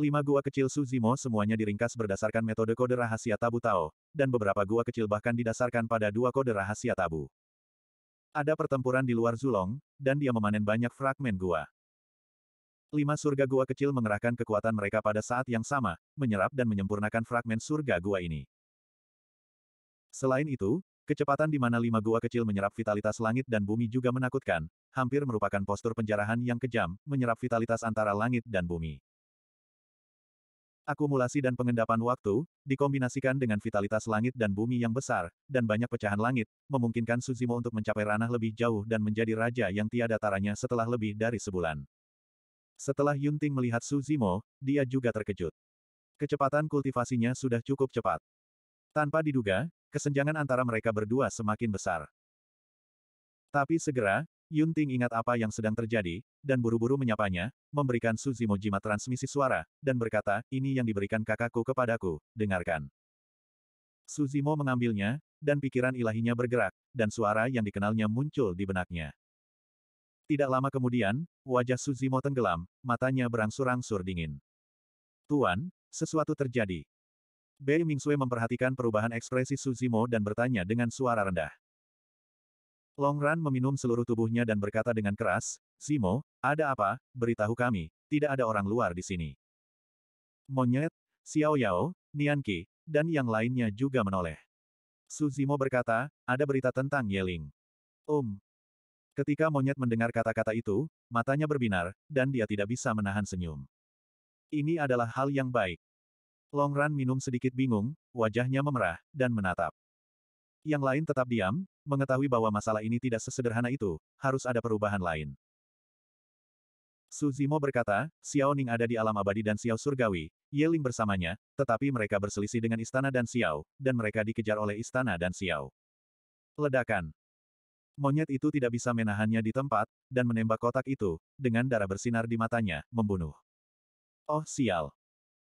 Lima gua kecil Suzimo semuanya diringkas berdasarkan metode kode rahasia tabu Tao, dan beberapa gua kecil bahkan didasarkan pada dua kode rahasia tabu. Ada pertempuran di luar Zulong, dan dia memanen banyak fragmen gua. Lima surga gua kecil mengerahkan kekuatan mereka pada saat yang sama, menyerap dan menyempurnakan fragmen surga gua ini. Selain itu, kecepatan di mana lima gua kecil menyerap vitalitas langit dan bumi juga menakutkan, hampir merupakan postur penjarahan yang kejam, menyerap vitalitas antara langit dan bumi. Akumulasi dan pengendapan waktu, dikombinasikan dengan vitalitas langit dan bumi yang besar, dan banyak pecahan langit, memungkinkan Suzimo untuk mencapai ranah lebih jauh dan menjadi raja yang tiada taranya setelah lebih dari sebulan. Setelah Yunting melihat Suzimo, dia juga terkejut. Kecepatan kultivasinya sudah cukup cepat. Tanpa diduga, kesenjangan antara mereka berdua semakin besar. Tapi segera, Yun Ting ingat apa yang sedang terjadi, dan buru-buru menyapanya, memberikan Suzimo jimat transmisi suara, dan berkata, ini yang diberikan kakakku kepadaku, dengarkan. Suzimo mengambilnya, dan pikiran ilahinya bergerak, dan suara yang dikenalnya muncul di benaknya. Tidak lama kemudian, wajah Suzimo tenggelam, matanya berangsur-angsur dingin. Tuan, sesuatu terjadi. Bei Mingsue memperhatikan perubahan ekspresi Suzimo dan bertanya dengan suara rendah. Long Ran meminum seluruh tubuhnya dan berkata dengan keras, Simo, ada apa, beritahu kami, tidak ada orang luar di sini. Monyet, Xiao Yao, Nianqi, dan yang lainnya juga menoleh. Su Zimo berkata, ada berita tentang Yeling. Um. Ketika monyet mendengar kata-kata itu, matanya berbinar, dan dia tidak bisa menahan senyum. Ini adalah hal yang baik. Long Ran minum sedikit bingung, wajahnya memerah, dan menatap. Yang lain tetap diam, mengetahui bahwa masalah ini tidak sesederhana itu, harus ada perubahan lain. Suzimo berkata, Xiao Ning ada di alam abadi dan Xiao surgawi, Ling bersamanya, tetapi mereka berselisih dengan istana dan Xiao, dan mereka dikejar oleh istana dan Xiao. Ledakan. Monyet itu tidak bisa menahannya di tempat, dan menembak kotak itu, dengan darah bersinar di matanya, membunuh. Oh sial.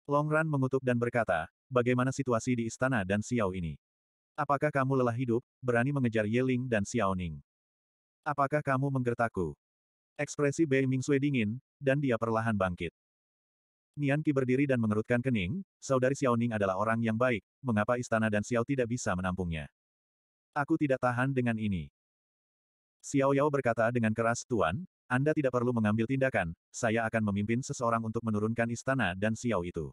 Long Ran mengutuk dan berkata, bagaimana situasi di istana dan Xiao ini? Apakah kamu lelah hidup, berani mengejar Ye Ling dan Xiao Ning? Apakah kamu menggertaku? Ekspresi Bei Mingxue dingin, dan dia perlahan bangkit. Nian Qi berdiri dan mengerutkan kening, saudari Xiao Ning adalah orang yang baik, mengapa istana dan Xiao tidak bisa menampungnya? Aku tidak tahan dengan ini. Xiao Yao berkata dengan keras, Tuan, Anda tidak perlu mengambil tindakan, saya akan memimpin seseorang untuk menurunkan istana dan Xiao itu.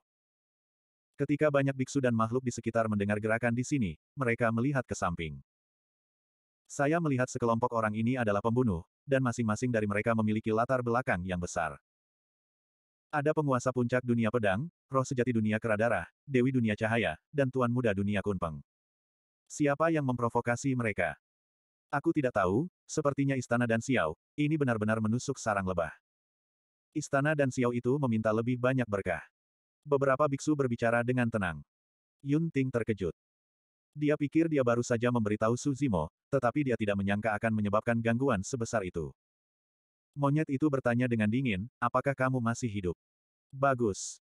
Ketika banyak biksu dan makhluk di sekitar mendengar gerakan di sini, mereka melihat ke samping. Saya melihat sekelompok orang ini adalah pembunuh, dan masing-masing dari mereka memiliki latar belakang yang besar. Ada penguasa puncak dunia pedang, roh sejati dunia keradara, dewi dunia cahaya, dan tuan muda dunia kunpeng. Siapa yang memprovokasi mereka? Aku tidak tahu, sepertinya istana dan siau, ini benar-benar menusuk sarang lebah. Istana dan siau itu meminta lebih banyak berkah. Beberapa biksu berbicara dengan tenang. Yun Ting terkejut. Dia pikir dia baru saja memberitahu Su Zimo, tetapi dia tidak menyangka akan menyebabkan gangguan sebesar itu. Monyet itu bertanya dengan dingin, apakah kamu masih hidup? Bagus.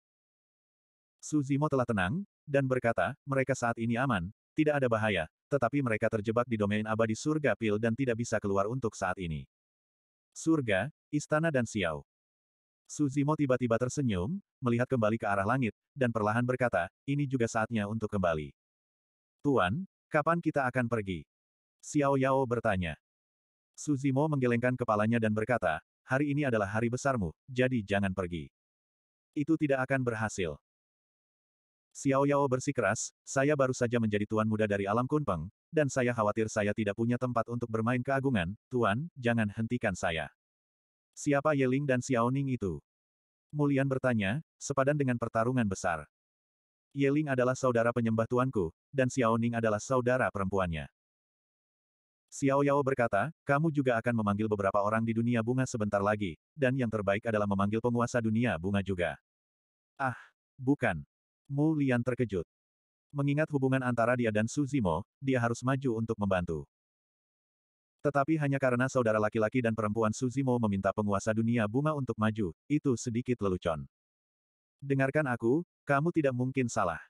Su Zimo telah tenang, dan berkata, mereka saat ini aman, tidak ada bahaya, tetapi mereka terjebak di domain abadi surga pil dan tidak bisa keluar untuk saat ini. Surga, istana dan Xiao. Suzimo tiba-tiba tersenyum, melihat kembali ke arah langit, dan perlahan berkata, ini juga saatnya untuk kembali. Tuan, kapan kita akan pergi? Xiao Yao bertanya. Suzimo menggelengkan kepalanya dan berkata, hari ini adalah hari besarmu, jadi jangan pergi. Itu tidak akan berhasil. Xiao Yao bersikeras, saya baru saja menjadi tuan muda dari alam kunpeng, dan saya khawatir saya tidak punya tempat untuk bermain keagungan, tuan, jangan hentikan saya. Siapa Yeling dan Xiaoning itu? Mulian bertanya, sepadan dengan pertarungan besar. Yeling adalah saudara penyembah tuanku, dan Xiaoning adalah saudara perempuannya. Xiao Yao berkata, kamu juga akan memanggil beberapa orang di dunia bunga sebentar lagi, dan yang terbaik adalah memanggil penguasa dunia bunga juga. Ah, bukan. Mulian terkejut. Mengingat hubungan antara dia dan Suzimo, dia harus maju untuk membantu. Tetapi hanya karena saudara laki-laki dan perempuan Suzimo meminta penguasa dunia bunga untuk maju, itu sedikit lelucon. Dengarkan aku, kamu tidak mungkin salah.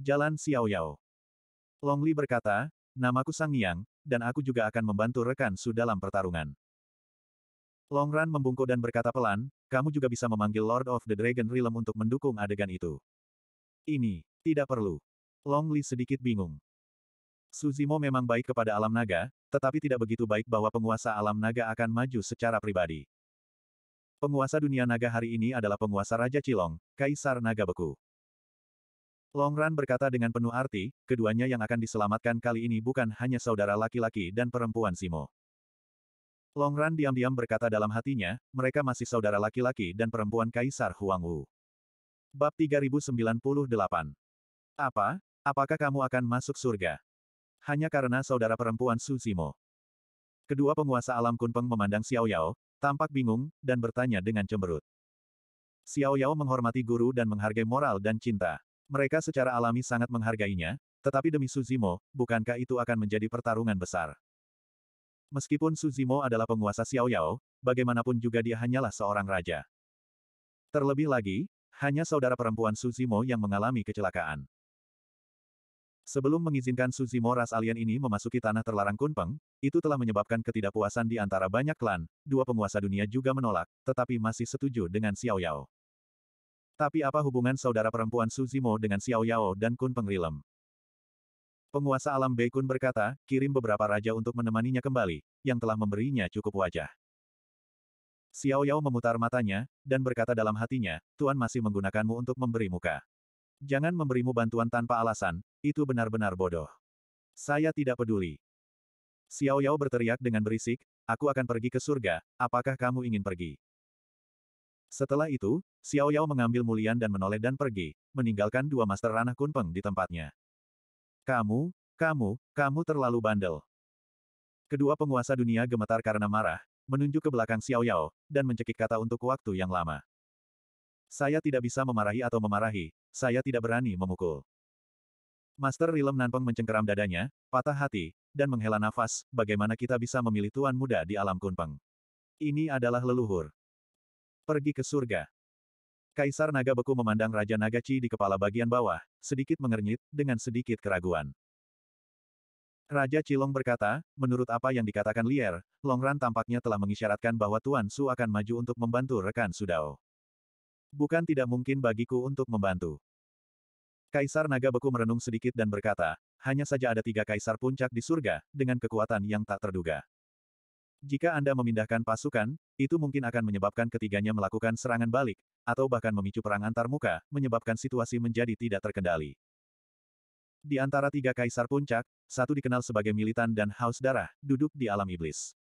Jalan Xiaoyao. Longli berkata, namaku Sang Yang, dan aku juga akan membantu rekan Su dalam pertarungan. Longran membungkuk dan berkata pelan, kamu juga bisa memanggil Lord of the Dragon Realm untuk mendukung adegan itu. Ini, tidak perlu. Longli sedikit bingung. Suzimo memang baik kepada alam naga, tetapi tidak begitu baik bahwa penguasa alam naga akan maju secara pribadi. Penguasa dunia naga hari ini adalah penguasa Raja Cilong, Kaisar Naga Beku. Longran berkata dengan penuh arti, keduanya yang akan diselamatkan kali ini bukan hanya saudara laki-laki dan perempuan Simo. Longran diam-diam berkata dalam hatinya, mereka masih saudara laki-laki dan perempuan Kaisar Huang Wu. Bab 3098 Apa? Apakah kamu akan masuk surga? Hanya karena saudara perempuan Su Zimo. Kedua penguasa alam Kunpeng memandang Xiao Yao, tampak bingung, dan bertanya dengan cemberut. Xiao Yao menghormati guru dan menghargai moral dan cinta. Mereka secara alami sangat menghargainya, tetapi demi Suzimo, bukankah itu akan menjadi pertarungan besar? Meskipun Suzimo adalah penguasa Xiao Yao, bagaimanapun juga dia hanyalah seorang raja. Terlebih lagi, hanya saudara perempuan Suzimo yang mengalami kecelakaan. Sebelum mengizinkan ras alien ini memasuki tanah terlarang Kunpeng, itu telah menyebabkan ketidakpuasan di antara banyak klan, dua penguasa dunia juga menolak, tetapi masih setuju dengan Xiao Yao. Tapi apa hubungan saudara perempuan Suzimo dengan Xiao Yao dan Kunpeng Rilem? Penguasa alam Beikun berkata, kirim beberapa raja untuk menemaninya kembali, yang telah memberinya cukup wajah. Xiao Yao memutar matanya, dan berkata dalam hatinya, Tuan masih menggunakanmu untuk memberi muka. Jangan memberimu bantuan tanpa alasan, itu benar-benar bodoh. Saya tidak peduli. Xiao Yao berteriak dengan berisik, aku akan pergi ke surga, apakah kamu ingin pergi? Setelah itu, Xiao Yao mengambil Mulian dan menoleh dan pergi, meninggalkan dua master ranah kunpeng di tempatnya. Kamu, kamu, kamu terlalu bandel. Kedua penguasa dunia gemetar karena marah, menunjuk ke belakang Xiao Yao, dan mencekik kata untuk waktu yang lama. Saya tidak bisa memarahi atau memarahi, saya tidak berani memukul. Master Rilem Nanpeng mencengkeram dadanya, patah hati, dan menghela nafas, bagaimana kita bisa memilih tuan muda di alam kunpeng. Ini adalah leluhur. Pergi ke surga. Kaisar Naga Beku memandang Raja Naga Chi di kepala bagian bawah, sedikit mengernyit, dengan sedikit keraguan. Raja Cilong berkata, menurut apa yang dikatakan Lier, Longran tampaknya telah mengisyaratkan bahwa Tuan Su akan maju untuk membantu rekan Sudao. Bukan tidak mungkin bagiku untuk membantu. Kaisar Naga Beku merenung sedikit dan berkata, hanya saja ada tiga kaisar puncak di surga, dengan kekuatan yang tak terduga. Jika Anda memindahkan pasukan, itu mungkin akan menyebabkan ketiganya melakukan serangan balik, atau bahkan memicu perang antar muka, menyebabkan situasi menjadi tidak terkendali. Di antara tiga kaisar puncak, satu dikenal sebagai militan dan haus darah, duduk di alam iblis.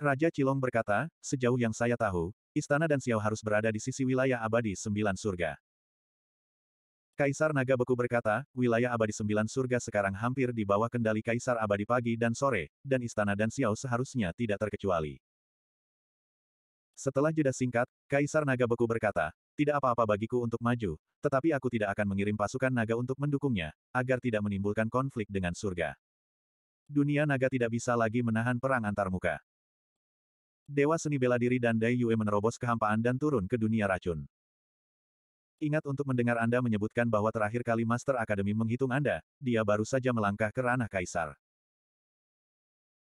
Raja Cilong berkata, sejauh yang saya tahu, istana dan Xiao harus berada di sisi wilayah abadi sembilan surga. Kaisar Naga Beku berkata, wilayah abadi sembilan surga sekarang hampir di bawah kendali Kaisar abadi pagi dan sore, dan istana dan Xiao seharusnya tidak terkecuali. Setelah jeda singkat, Kaisar Naga Beku berkata, tidak apa-apa bagiku untuk maju, tetapi aku tidak akan mengirim pasukan naga untuk mendukungnya, agar tidak menimbulkan konflik dengan surga. Dunia naga tidak bisa lagi menahan perang antarmuka. Dewa seni bela diri dan Dai Yue menerobos kehampaan dan turun ke dunia racun. Ingat untuk mendengar Anda menyebutkan bahwa terakhir kali Master Academy menghitung Anda, dia baru saja melangkah ke ranah kaisar.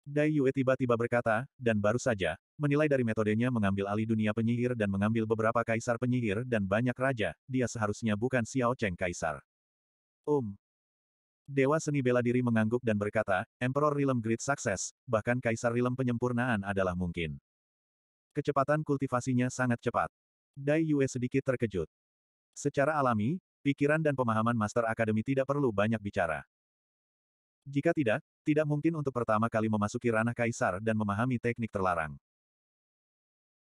Dai Yue tiba-tiba berkata, dan baru saja, menilai dari metodenya mengambil alih dunia penyihir dan mengambil beberapa kaisar penyihir dan banyak raja, dia seharusnya bukan Xiao Cheng kaisar. Om, um, Dewa seni bela diri mengangguk dan berkata, Emperor Rilem Great Success, bahkan Kaisar Rilem Penyempurnaan adalah mungkin. Kecepatan kultivasinya sangat cepat. Dai Yue sedikit terkejut. Secara alami, pikiran dan pemahaman Master Akademi tidak perlu banyak bicara. Jika tidak, tidak mungkin untuk pertama kali memasuki ranah Kaisar dan memahami teknik terlarang.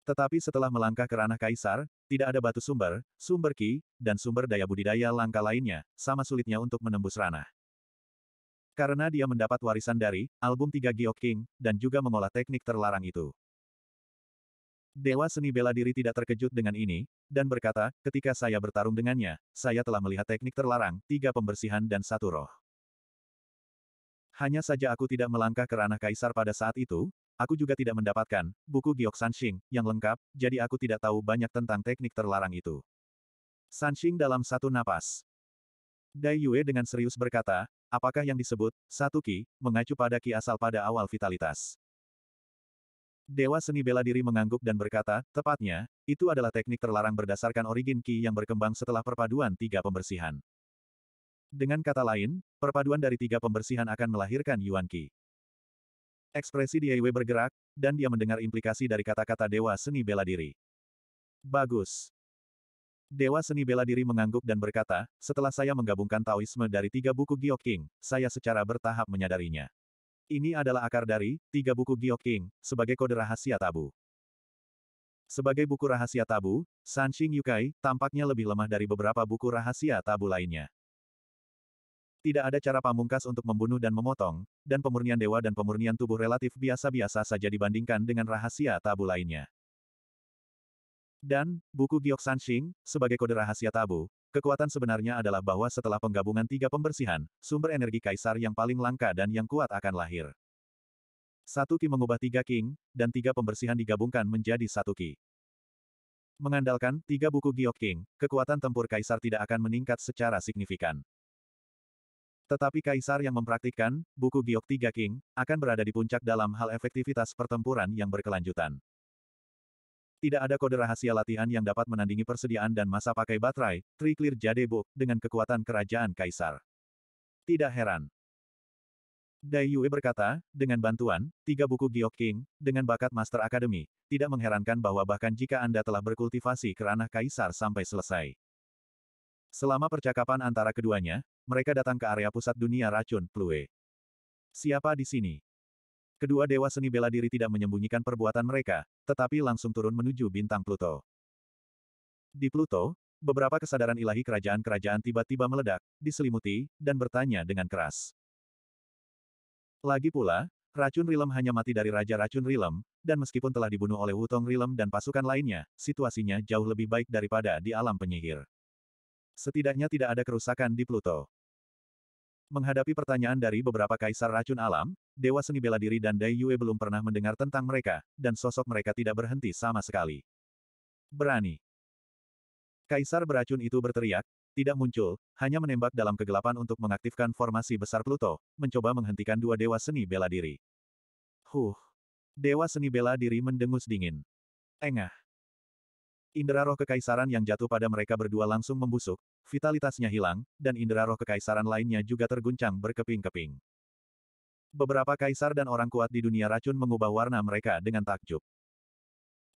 Tetapi setelah melangkah ke ranah Kaisar, tidak ada batu sumber, sumber ki, dan sumber daya budidaya langka lainnya, sama sulitnya untuk menembus ranah. Karena dia mendapat warisan dari album tiga Giok King, dan juga mengolah teknik terlarang itu. Dewa seni bela diri tidak terkejut dengan ini, dan berkata, ketika saya bertarung dengannya, saya telah melihat teknik terlarang, tiga pembersihan dan satu roh. Hanya saja aku tidak melangkah ke ranah kaisar pada saat itu, aku juga tidak mendapatkan buku Giok Sanxing yang lengkap, jadi aku tidak tahu banyak tentang teknik terlarang itu. Sanxing dalam satu napas. Dai Yue dengan serius berkata, Apakah yang disebut, satu ki, mengacu pada ki asal pada awal vitalitas. Dewa seni bela diri mengangguk dan berkata, tepatnya, itu adalah teknik terlarang berdasarkan origin ki yang berkembang setelah perpaduan tiga pembersihan. Dengan kata lain, perpaduan dari tiga pembersihan akan melahirkan Yuan ki. Ekspresi Diewe bergerak, dan dia mendengar implikasi dari kata-kata Dewa Seni Bela Diri. Bagus. Dewa seni bela diri mengangguk dan berkata, setelah saya menggabungkan Taoisme dari tiga buku King, saya secara bertahap menyadarinya. Ini adalah akar dari tiga buku King sebagai kode rahasia tabu. Sebagai buku rahasia tabu, Sanxing Yukai tampaknya lebih lemah dari beberapa buku rahasia tabu lainnya. Tidak ada cara pamungkas untuk membunuh dan memotong, dan pemurnian dewa dan pemurnian tubuh relatif biasa-biasa saja dibandingkan dengan rahasia tabu lainnya. Dan, buku Giok Sanxing, sebagai kode rahasia tabu, kekuatan sebenarnya adalah bahwa setelah penggabungan tiga pembersihan, sumber energi kaisar yang paling langka dan yang kuat akan lahir. Satu Ki mengubah tiga King, dan tiga pembersihan digabungkan menjadi satu Ki. Mengandalkan tiga buku Giok King, kekuatan tempur kaisar tidak akan meningkat secara signifikan. Tetapi kaisar yang mempraktikkan buku Giok Tiga King akan berada di puncak dalam hal efektivitas pertempuran yang berkelanjutan. Tidak ada kode rahasia latihan yang dapat menandingi persediaan dan masa pakai baterai, Triclear Jadebo, dengan kekuatan kerajaan Kaisar. Tidak heran. Dai Yue berkata, dengan bantuan, tiga buku Giok King, dengan bakat Master Academy, tidak mengherankan bahwa bahkan jika Anda telah berkultivasi ke ranah Kaisar sampai selesai. Selama percakapan antara keduanya, mereka datang ke area pusat dunia racun, Plue. Siapa di sini? Kedua dewa seni bela diri tidak menyembunyikan perbuatan mereka, tetapi langsung turun menuju bintang Pluto. Di Pluto, beberapa kesadaran ilahi kerajaan-kerajaan tiba-tiba meledak, diselimuti, dan bertanya dengan keras. Lagi pula, racun Rilem hanya mati dari Raja Racun Rilem, dan meskipun telah dibunuh oleh Wutong Rilem dan pasukan lainnya, situasinya jauh lebih baik daripada di alam penyihir. Setidaknya tidak ada kerusakan di Pluto. Menghadapi pertanyaan dari beberapa kaisar racun alam, Dewa Seni Bela Diri dan Dai Yue belum pernah mendengar tentang mereka, dan sosok mereka tidak berhenti sama sekali. Berani. Kaisar beracun itu berteriak, tidak muncul, hanya menembak dalam kegelapan untuk mengaktifkan formasi besar Pluto, mencoba menghentikan dua Dewa Seni Bela Diri. Huh. Dewa Seni Bela Diri mendengus dingin. Engah. Indera roh kekaisaran yang jatuh pada mereka berdua langsung membusuk, vitalitasnya hilang, dan indera roh kekaisaran lainnya juga terguncang berkeping-keping. Beberapa kaisar dan orang kuat di dunia racun mengubah warna mereka dengan takjub.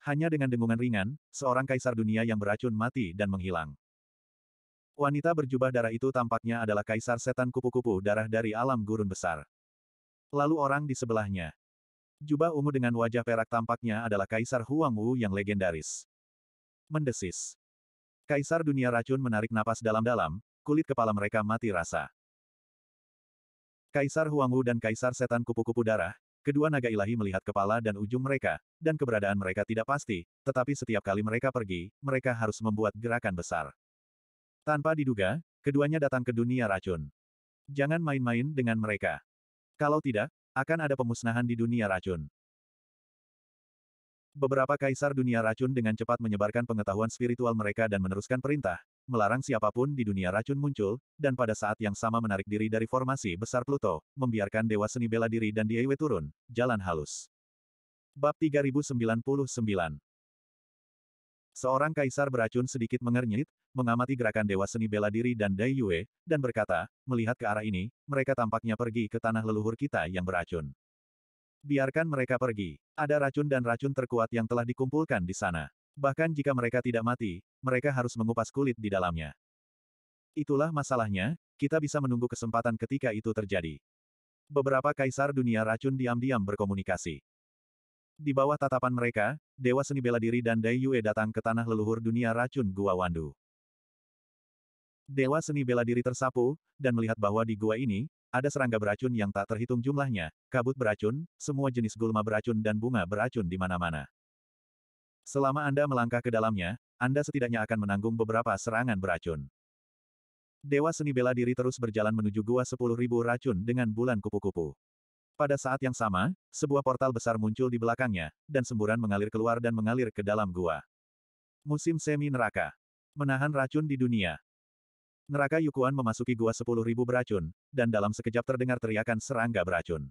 Hanya dengan dengungan ringan, seorang kaisar dunia yang beracun mati dan menghilang. Wanita berjubah darah itu tampaknya adalah kaisar setan kupu-kupu darah dari alam gurun besar. Lalu orang di sebelahnya. Jubah ungu dengan wajah perak tampaknya adalah kaisar Huang Wu yang legendaris. Mendesis. Kaisar dunia racun menarik napas dalam-dalam, kulit kepala mereka mati rasa. Kaisar Huangwu dan Kaisar Setan Kupu-Kupu Darah, kedua naga ilahi melihat kepala dan ujung mereka, dan keberadaan mereka tidak pasti, tetapi setiap kali mereka pergi, mereka harus membuat gerakan besar. Tanpa diduga, keduanya datang ke dunia racun. Jangan main-main dengan mereka. Kalau tidak, akan ada pemusnahan di dunia racun. Beberapa kaisar dunia racun dengan cepat menyebarkan pengetahuan spiritual mereka dan meneruskan perintah, melarang siapapun di dunia racun muncul, dan pada saat yang sama menarik diri dari formasi besar Pluto, membiarkan Dewa Seni Bela Diri dan Diewe turun, jalan halus. Bab 3099 Seorang kaisar beracun sedikit mengernyit, mengamati gerakan Dewa Seni Bela Diri dan Dai Yue, dan berkata, melihat ke arah ini, mereka tampaknya pergi ke tanah leluhur kita yang beracun. Biarkan mereka pergi. Ada racun dan racun terkuat yang telah dikumpulkan di sana. Bahkan jika mereka tidak mati, mereka harus mengupas kulit di dalamnya. Itulah masalahnya, kita bisa menunggu kesempatan ketika itu terjadi. Beberapa kaisar dunia racun diam-diam berkomunikasi. Di bawah tatapan mereka, Dewa Seni Bela Diri dan Dai Yue datang ke tanah leluhur dunia racun Gua Wandu. Dewa Seni Bela Diri tersapu, dan melihat bahwa di gua ini, ada serangga beracun yang tak terhitung jumlahnya, kabut beracun, semua jenis gulma beracun dan bunga beracun di mana-mana. Selama Anda melangkah ke dalamnya, Anda setidaknya akan menanggung beberapa serangan beracun. Dewa seni bela diri terus berjalan menuju gua sepuluh ribu racun dengan bulan kupu-kupu. Pada saat yang sama, sebuah portal besar muncul di belakangnya, dan semburan mengalir keluar dan mengalir ke dalam gua. Musim semi neraka. Menahan racun di dunia. Neraka Yukuan memasuki gua sepuluh ribu beracun, dan dalam sekejap terdengar teriakan serangga beracun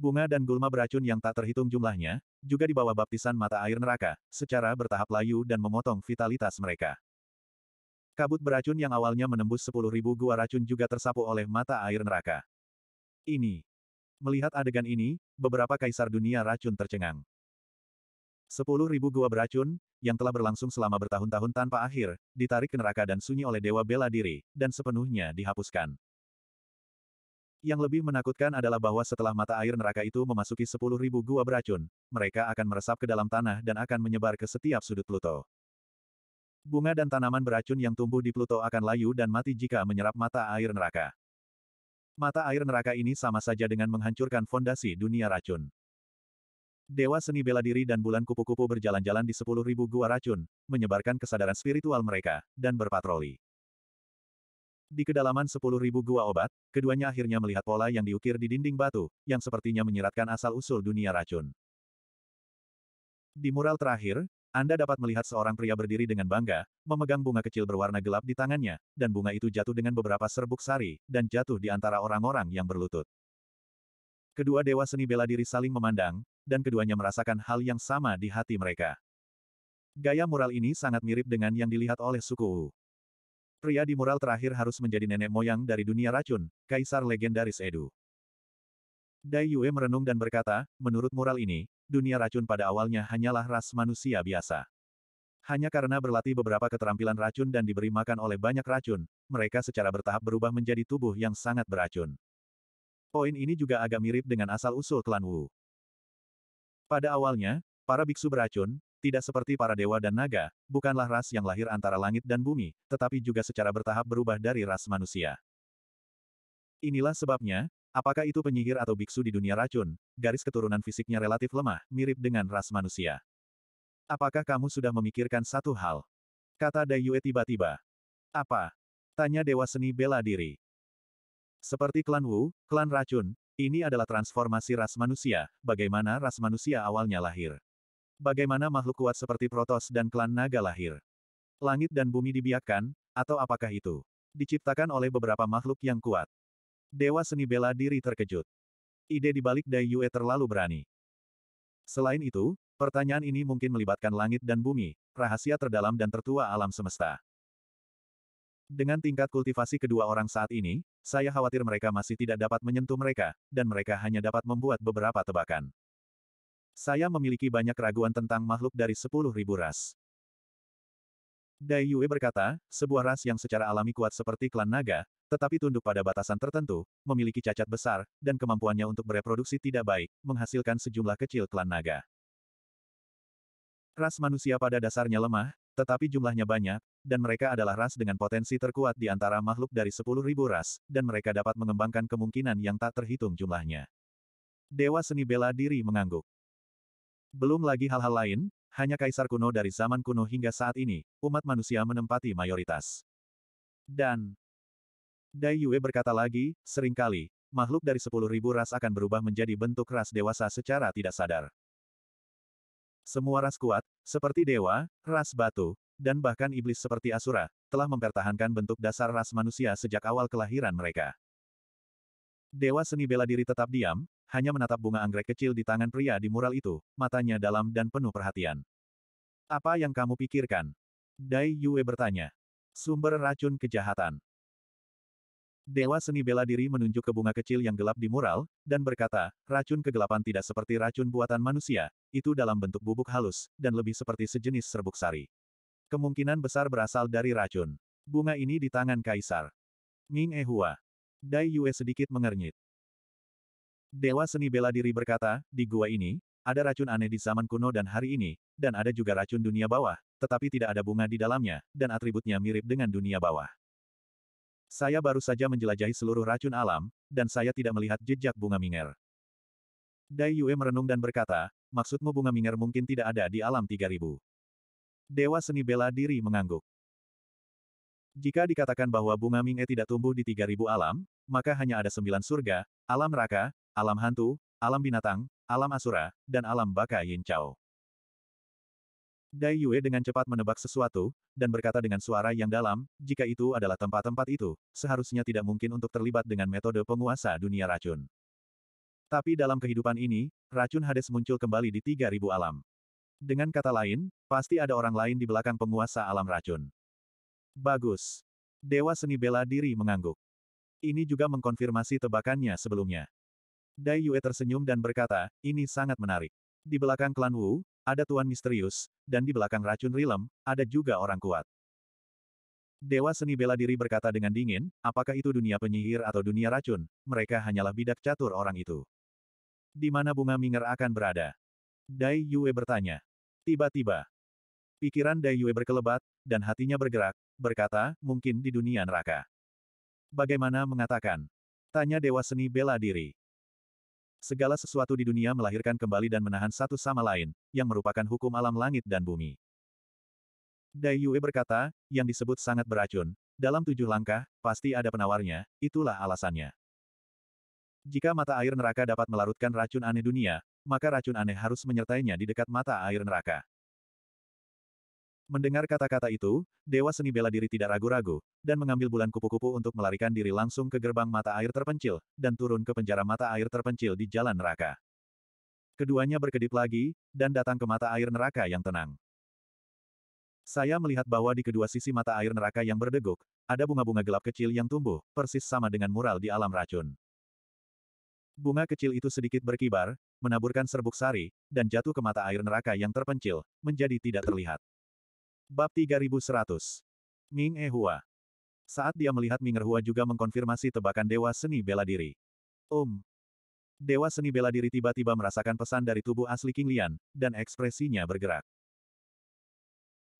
bunga dan gulma beracun yang tak terhitung jumlahnya, juga dibawa baptisan mata air neraka, secara bertahap layu dan memotong vitalitas mereka. Kabut beracun yang awalnya menembus 10.000 gua racun juga tersapu oleh mata air neraka. Ini. Melihat adegan ini, beberapa kaisar dunia racun tercengang. 10.000 gua beracun, yang telah berlangsung selama bertahun-tahun tanpa akhir, ditarik ke neraka dan sunyi oleh Dewa Bela Diri, dan sepenuhnya dihapuskan. Yang lebih menakutkan adalah bahwa setelah mata air neraka itu memasuki sepuluh ribu gua beracun, mereka akan meresap ke dalam tanah dan akan menyebar ke setiap sudut Pluto. Bunga dan tanaman beracun yang tumbuh di Pluto akan layu dan mati jika menyerap mata air neraka. Mata air neraka ini sama saja dengan menghancurkan fondasi dunia racun. Dewa seni bela diri dan bulan kupu-kupu berjalan-jalan di sepuluh ribu gua racun, menyebarkan kesadaran spiritual mereka, dan berpatroli. Di kedalaman 10.000 gua obat, keduanya akhirnya melihat pola yang diukir di dinding batu, yang sepertinya menyeratkan asal-usul dunia racun. Di mural terakhir, Anda dapat melihat seorang pria berdiri dengan bangga, memegang bunga kecil berwarna gelap di tangannya, dan bunga itu jatuh dengan beberapa serbuk sari, dan jatuh di antara orang-orang yang berlutut. Kedua dewa seni bela diri saling memandang, dan keduanya merasakan hal yang sama di hati mereka. Gaya mural ini sangat mirip dengan yang dilihat oleh suku Wu. Pria di mural terakhir harus menjadi nenek moyang dari dunia racun, Kaisar Legendaris Edu. Dai Yue merenung dan berkata, menurut mural ini, dunia racun pada awalnya hanyalah ras manusia biasa. Hanya karena berlatih beberapa keterampilan racun dan diberi makan oleh banyak racun, mereka secara bertahap berubah menjadi tubuh yang sangat beracun. Poin ini juga agak mirip dengan asal-usul klan Wu. Pada awalnya, para biksu beracun, tidak seperti para dewa dan naga, bukanlah ras yang lahir antara langit dan bumi, tetapi juga secara bertahap berubah dari ras manusia. Inilah sebabnya, apakah itu penyihir atau biksu di dunia racun, garis keturunan fisiknya relatif lemah, mirip dengan ras manusia. Apakah kamu sudah memikirkan satu hal? Kata Dayue tiba-tiba. Apa? Tanya Dewa Seni Bela Diri. Seperti klan Wu, klan racun, ini adalah transformasi ras manusia, bagaimana ras manusia awalnya lahir. Bagaimana makhluk kuat seperti Protos dan klan naga lahir? Langit dan bumi dibiakkan, atau apakah itu? Diciptakan oleh beberapa makhluk yang kuat. Dewa seni bela diri terkejut. Ide dibalik Dai Yue terlalu berani. Selain itu, pertanyaan ini mungkin melibatkan langit dan bumi, rahasia terdalam dan tertua alam semesta. Dengan tingkat kultivasi kedua orang saat ini, saya khawatir mereka masih tidak dapat menyentuh mereka, dan mereka hanya dapat membuat beberapa tebakan. Saya memiliki banyak keraguan tentang makhluk dari sepuluh ribu ras. Dai Yue berkata, sebuah ras yang secara alami kuat seperti klan naga, tetapi tunduk pada batasan tertentu, memiliki cacat besar, dan kemampuannya untuk bereproduksi tidak baik, menghasilkan sejumlah kecil klan naga. Ras manusia pada dasarnya lemah, tetapi jumlahnya banyak, dan mereka adalah ras dengan potensi terkuat di antara makhluk dari sepuluh ribu ras, dan mereka dapat mengembangkan kemungkinan yang tak terhitung jumlahnya. Dewa seni bela diri mengangguk. Belum lagi hal-hal lain, hanya kaisar kuno dari zaman kuno hingga saat ini, umat manusia menempati mayoritas. Dan Dai Yue berkata lagi, seringkali, makhluk dari sepuluh ribu ras akan berubah menjadi bentuk ras dewasa secara tidak sadar. Semua ras kuat, seperti dewa, ras batu, dan bahkan iblis seperti Asura, telah mempertahankan bentuk dasar ras manusia sejak awal kelahiran mereka. Dewa seni bela diri tetap diam, hanya menatap bunga anggrek kecil di tangan pria di mural itu, matanya dalam dan penuh perhatian. Apa yang kamu pikirkan? Dai Yue bertanya. Sumber racun kejahatan. Dewa seni bela diri menunjuk ke bunga kecil yang gelap di mural, dan berkata, racun kegelapan tidak seperti racun buatan manusia, itu dalam bentuk bubuk halus, dan lebih seperti sejenis serbuk sari. Kemungkinan besar berasal dari racun. Bunga ini di tangan kaisar. Ming Ehua. Dai Yue sedikit mengernyit. Dewa seni bela diri berkata, di gua ini, ada racun aneh di zaman kuno dan hari ini, dan ada juga racun dunia bawah, tetapi tidak ada bunga di dalamnya, dan atributnya mirip dengan dunia bawah. Saya baru saja menjelajahi seluruh racun alam, dan saya tidak melihat jejak bunga minger. Dai Yue merenung dan berkata, maksudmu bunga minger mungkin tidak ada di alam 3000. Dewa seni bela diri mengangguk. Jika dikatakan bahwa bunga ming'e tidak tumbuh di 3000 alam, maka hanya ada sembilan surga, alam raka, alam hantu, alam binatang, alam asura, dan alam baka Yin Chao. Dai Yue dengan cepat menebak sesuatu, dan berkata dengan suara yang dalam, jika itu adalah tempat-tempat itu, seharusnya tidak mungkin untuk terlibat dengan metode penguasa dunia racun. Tapi dalam kehidupan ini, racun Hades muncul kembali di 3000 alam. Dengan kata lain, pasti ada orang lain di belakang penguasa alam racun. Bagus. Dewa seni bela diri mengangguk. Ini juga mengkonfirmasi tebakannya sebelumnya. Dai Yue tersenyum dan berkata, ini sangat menarik. Di belakang klan Wu, ada Tuan Misterius, dan di belakang racun Rilem, ada juga orang kuat. Dewa seni bela diri berkata dengan dingin, apakah itu dunia penyihir atau dunia racun, mereka hanyalah bidak catur orang itu. Di mana bunga Minger akan berada? Dai Yue bertanya. Tiba-tiba, pikiran Dai Yue berkelebat, dan hatinya bergerak, berkata, mungkin di dunia neraka. Bagaimana mengatakan? Tanya Dewa Seni Bela Diri. Segala sesuatu di dunia melahirkan kembali dan menahan satu sama lain, yang merupakan hukum alam langit dan bumi. Dai Yue berkata, yang disebut sangat beracun, dalam tujuh langkah, pasti ada penawarnya, itulah alasannya. Jika mata air neraka dapat melarutkan racun aneh dunia, maka racun aneh harus menyertainya di dekat mata air neraka. Mendengar kata-kata itu, Dewa Seni Bela Diri tidak ragu-ragu, dan mengambil bulan kupu-kupu untuk melarikan diri langsung ke gerbang mata air terpencil, dan turun ke penjara mata air terpencil di jalan neraka. Keduanya berkedip lagi, dan datang ke mata air neraka yang tenang. Saya melihat bahwa di kedua sisi mata air neraka yang berdeguk, ada bunga-bunga gelap kecil yang tumbuh, persis sama dengan mural di alam racun. Bunga kecil itu sedikit berkibar, menaburkan serbuk sari, dan jatuh ke mata air neraka yang terpencil, menjadi tidak terlihat. Bab 3100. Ming Ehua. Saat dia melihat Ming Erhua juga mengkonfirmasi tebakan Dewa Seni Bela Diri. Om. Um. Dewa Seni Bela Diri tiba-tiba merasakan pesan dari tubuh asli King Lian, dan ekspresinya bergerak.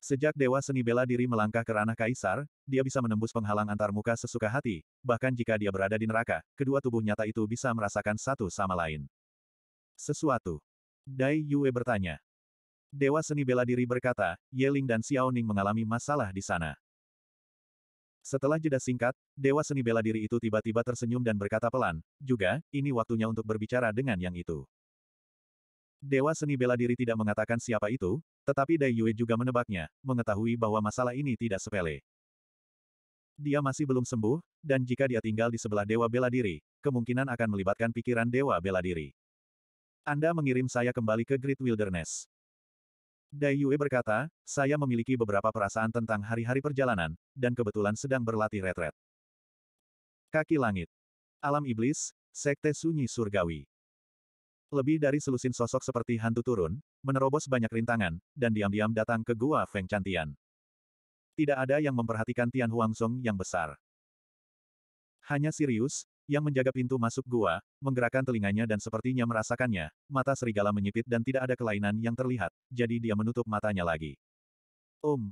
Sejak Dewa Seni Bela Diri melangkah ke ranah Kaisar, dia bisa menembus penghalang antar muka sesuka hati, bahkan jika dia berada di neraka, kedua tubuh nyata itu bisa merasakan satu sama lain. Sesuatu. Dai Yue bertanya. Dewa Seni Bela Diri berkata, Yeling dan Xiaoning mengalami masalah di sana. Setelah jeda singkat, Dewa Seni Bela Diri itu tiba-tiba tersenyum dan berkata pelan, juga, ini waktunya untuk berbicara dengan yang itu. Dewa Seni Bela Diri tidak mengatakan siapa itu, tetapi Dai Yue juga menebaknya, mengetahui bahwa masalah ini tidak sepele. Dia masih belum sembuh, dan jika dia tinggal di sebelah Dewa Bela Diri, kemungkinan akan melibatkan pikiran Dewa Bela Diri. Anda mengirim saya kembali ke Great Wilderness. Dai Yue berkata, saya memiliki beberapa perasaan tentang hari-hari perjalanan, dan kebetulan sedang berlatih retret. Kaki Langit. Alam Iblis, Sekte Sunyi Surgawi. Lebih dari selusin sosok seperti hantu turun, menerobos banyak rintangan, dan diam-diam datang ke Gua Feng Cantian. Tidak ada yang memperhatikan Tian Huang Song yang besar. Hanya Sirius, yang menjaga pintu masuk gua, menggerakkan telinganya dan sepertinya merasakannya, mata serigala menyipit dan tidak ada kelainan yang terlihat, jadi dia menutup matanya lagi. Om. Um.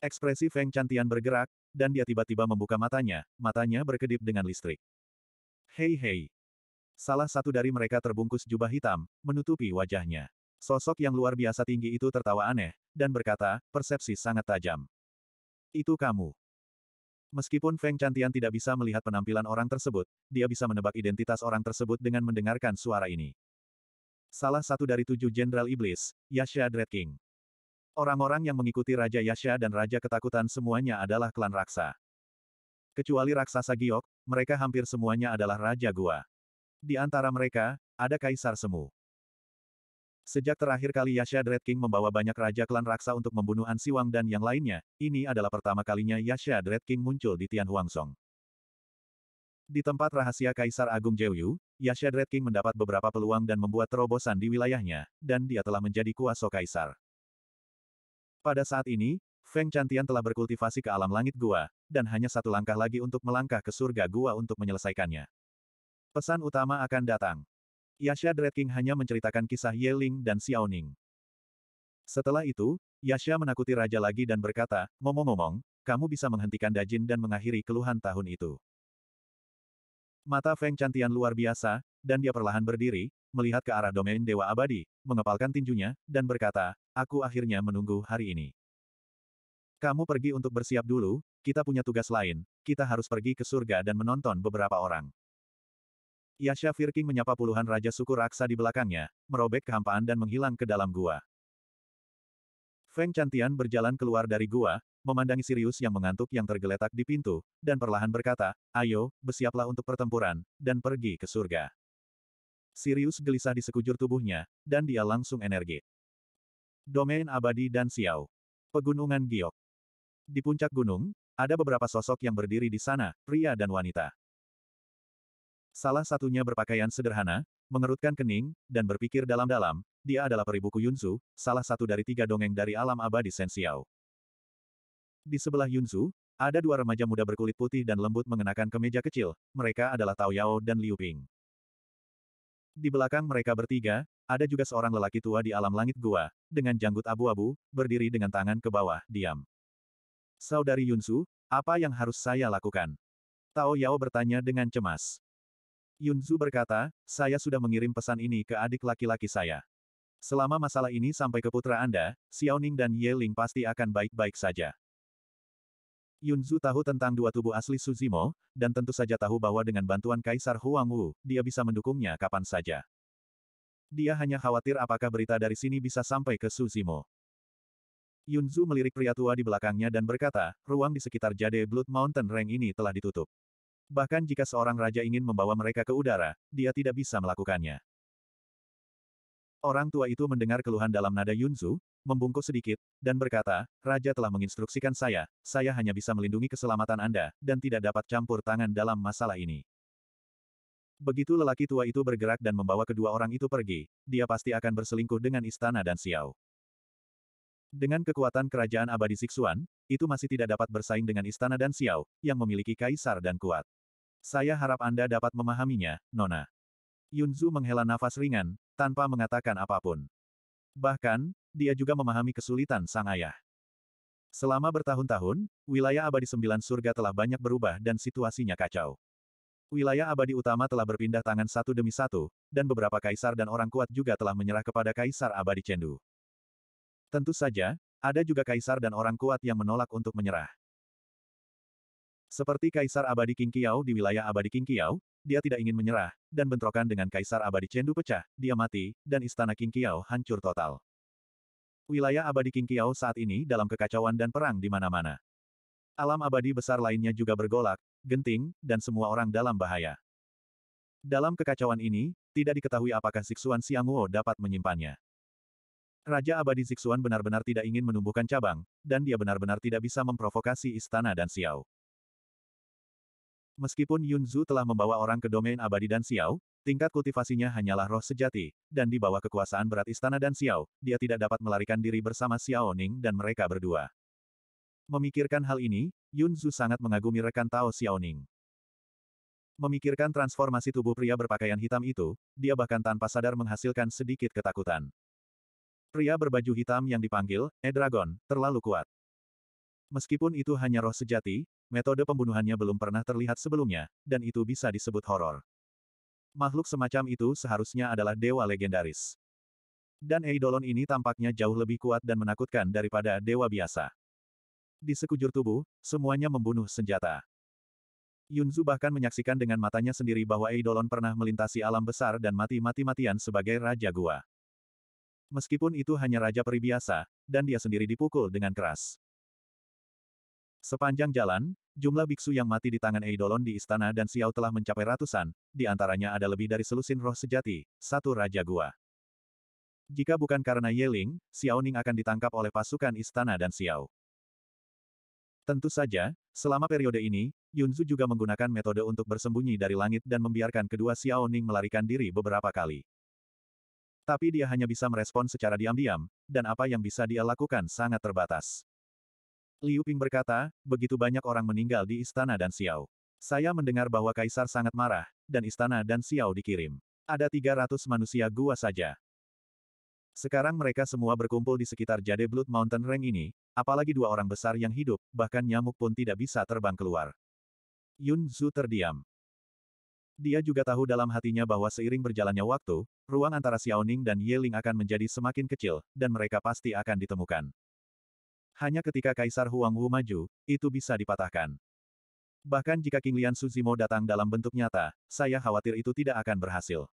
Ekspresi Feng Cantian bergerak, dan dia tiba-tiba membuka matanya, matanya berkedip dengan listrik. Hei hei. Salah satu dari mereka terbungkus jubah hitam, menutupi wajahnya. Sosok yang luar biasa tinggi itu tertawa aneh, dan berkata, persepsi sangat tajam. Itu kamu. Meskipun Feng Chantian tidak bisa melihat penampilan orang tersebut, dia bisa menebak identitas orang tersebut dengan mendengarkan suara ini. Salah satu dari tujuh Jenderal Iblis, Yasha Dread King. Orang-orang yang mengikuti Raja Yasha dan Raja Ketakutan semuanya adalah klan raksa. Kecuali raksasa Giok, mereka hampir semuanya adalah Raja Gua. Di antara mereka, ada Kaisar Semu. Sejak terakhir kali Yasha Dread King membawa banyak raja klan raksa untuk membunuh An Siwang dan yang lainnya, ini adalah pertama kalinya Yasha Dread King muncul di Tian Song. Di tempat rahasia Kaisar Agung Jeyu, Yasha Dread King mendapat beberapa peluang dan membuat terobosan di wilayahnya, dan dia telah menjadi kuasa kaisar. Pada saat ini, Feng Chantian telah berkultivasi ke alam langit gua, dan hanya satu langkah lagi untuk melangkah ke surga gua untuk menyelesaikannya. Pesan utama akan datang. Yasha Dread King hanya menceritakan kisah Ye Ling dan Xiao Ning. Setelah itu, Yasha menakuti raja lagi dan berkata, ngomong-ngomong, kamu bisa menghentikan Dajin dan mengakhiri keluhan tahun itu. Mata Feng Cantian luar biasa, dan dia perlahan berdiri, melihat ke arah domain Dewa Abadi, mengepalkan tinjunya, dan berkata, aku akhirnya menunggu hari ini. Kamu pergi untuk bersiap dulu, kita punya tugas lain, kita harus pergi ke surga dan menonton beberapa orang. Yasha Firking menyapa puluhan Raja Suku Raksa di belakangnya, merobek kehampaan dan menghilang ke dalam gua. Feng Cantian berjalan keluar dari gua, memandangi Sirius yang mengantuk yang tergeletak di pintu, dan perlahan berkata, ayo, bersiaplah untuk pertempuran, dan pergi ke surga. Sirius gelisah di sekujur tubuhnya, dan dia langsung energi. Domain Abadi dan Xiao. Pegunungan Giok. Di puncak gunung, ada beberapa sosok yang berdiri di sana, pria dan wanita. Salah satunya berpakaian sederhana, mengerutkan kening, dan berpikir dalam-dalam, dia adalah peribuku Yunzu, salah satu dari tiga dongeng dari alam abadi Sensiao. Di sebelah Yunzu, ada dua remaja muda berkulit putih dan lembut mengenakan kemeja kecil, mereka adalah Tao Yao dan Liu Ping. Di belakang mereka bertiga, ada juga seorang lelaki tua di alam langit gua, dengan janggut abu-abu, berdiri dengan tangan ke bawah, diam. Saudari Yunzu, apa yang harus saya lakukan? Tao Yao bertanya dengan cemas. Yunzu berkata, saya sudah mengirim pesan ini ke adik laki-laki saya. Selama masalah ini sampai ke putra Anda, Xiaoning dan Ye Ling pasti akan baik-baik saja. Yunzu tahu tentang dua tubuh asli Suzimo, dan tentu saja tahu bahwa dengan bantuan Kaisar Huang Wu, dia bisa mendukungnya kapan saja. Dia hanya khawatir apakah berita dari sini bisa sampai ke Suzimo. Yunzu melirik pria tua di belakangnya dan berkata, ruang di sekitar Jade Blood Mountain Rank ini telah ditutup. Bahkan jika seorang raja ingin membawa mereka ke udara, dia tidak bisa melakukannya. Orang tua itu mendengar keluhan dalam nada Yunzu, membungkuk sedikit, dan berkata, Raja telah menginstruksikan saya, saya hanya bisa melindungi keselamatan Anda, dan tidak dapat campur tangan dalam masalah ini. Begitu lelaki tua itu bergerak dan membawa kedua orang itu pergi, dia pasti akan berselingkuh dengan istana dan Xiao. Dengan kekuatan kerajaan abadi Sixuan, itu masih tidak dapat bersaing dengan istana dan Xiao, yang memiliki kaisar dan kuat. Saya harap Anda dapat memahaminya, Nona. Yunzu menghela nafas ringan, tanpa mengatakan apapun. Bahkan, dia juga memahami kesulitan sang ayah. Selama bertahun-tahun, wilayah abadi sembilan surga telah banyak berubah dan situasinya kacau. Wilayah abadi utama telah berpindah tangan satu demi satu, dan beberapa kaisar dan orang kuat juga telah menyerah kepada kaisar abadi Cendu. Tentu saja, ada juga kaisar dan orang kuat yang menolak untuk menyerah. Seperti Kaisar Abadi King Kiao di wilayah Abadi King Kiao, dia tidak ingin menyerah, dan bentrokan dengan Kaisar Abadi Cendu pecah, dia mati, dan istana King Kiao hancur total. Wilayah Abadi King Kiao saat ini dalam kekacauan dan perang di mana-mana. Alam abadi besar lainnya juga bergolak, genting, dan semua orang dalam bahaya. Dalam kekacauan ini, tidak diketahui apakah Zixuan Sianguo dapat menyimpannya. Raja abadi Zixuan benar-benar tidak ingin menumbuhkan cabang, dan dia benar-benar tidak bisa memprovokasi istana dan Xiao. Meskipun Yun Zhu telah membawa orang ke domain abadi dan Xiao, tingkat kultivasinya hanyalah roh sejati, dan di bawah kekuasaan berat istana dan Xiao, dia tidak dapat melarikan diri bersama Xiao Ning dan mereka berdua. Memikirkan hal ini, Yun Zhu sangat mengagumi rekan Tao Xiao Ning. Memikirkan transformasi tubuh pria berpakaian hitam itu, dia bahkan tanpa sadar menghasilkan sedikit ketakutan. Pria berbaju hitam yang dipanggil, E-Dragon, eh, terlalu kuat. Meskipun itu hanya roh sejati, metode pembunuhannya belum pernah terlihat sebelumnya, dan itu bisa disebut horor. Makhluk semacam itu seharusnya adalah dewa legendaris. Dan Eidolon ini tampaknya jauh lebih kuat dan menakutkan daripada dewa biasa. Di sekujur tubuh, semuanya membunuh senjata. Yunzu bahkan menyaksikan dengan matanya sendiri bahwa Eidolon pernah melintasi alam besar dan mati mati-matian sebagai Raja Gua. Meskipun itu hanya Raja Peri biasa, dan dia sendiri dipukul dengan keras. Sepanjang jalan, jumlah biksu yang mati di tangan Eidolon di istana dan Xiao telah mencapai ratusan, di antaranya ada lebih dari selusin roh sejati, satu raja gua. Jika bukan karena Yeling, Xiao Ning akan ditangkap oleh pasukan istana dan Xiao. Tentu saja, selama periode ini, Yunzu juga menggunakan metode untuk bersembunyi dari langit dan membiarkan kedua Xiao Ning melarikan diri beberapa kali. Tapi dia hanya bisa merespon secara diam-diam, dan apa yang bisa dia lakukan sangat terbatas. Liu Ping berkata, begitu banyak orang meninggal di istana dan Xiao. Saya mendengar bahwa kaisar sangat marah, dan istana dan Xiao dikirim. Ada 300 manusia gua saja. Sekarang mereka semua berkumpul di sekitar Jade Blood Mountain Range ini, apalagi dua orang besar yang hidup, bahkan nyamuk pun tidak bisa terbang keluar. Yun Zhu terdiam. Dia juga tahu dalam hatinya bahwa seiring berjalannya waktu, ruang antara Ning dan Yeling akan menjadi semakin kecil, dan mereka pasti akan ditemukan. Hanya ketika Kaisar Huang Wu maju, itu bisa dipatahkan. Bahkan jika King Lian Suzimo datang dalam bentuk nyata, saya khawatir itu tidak akan berhasil.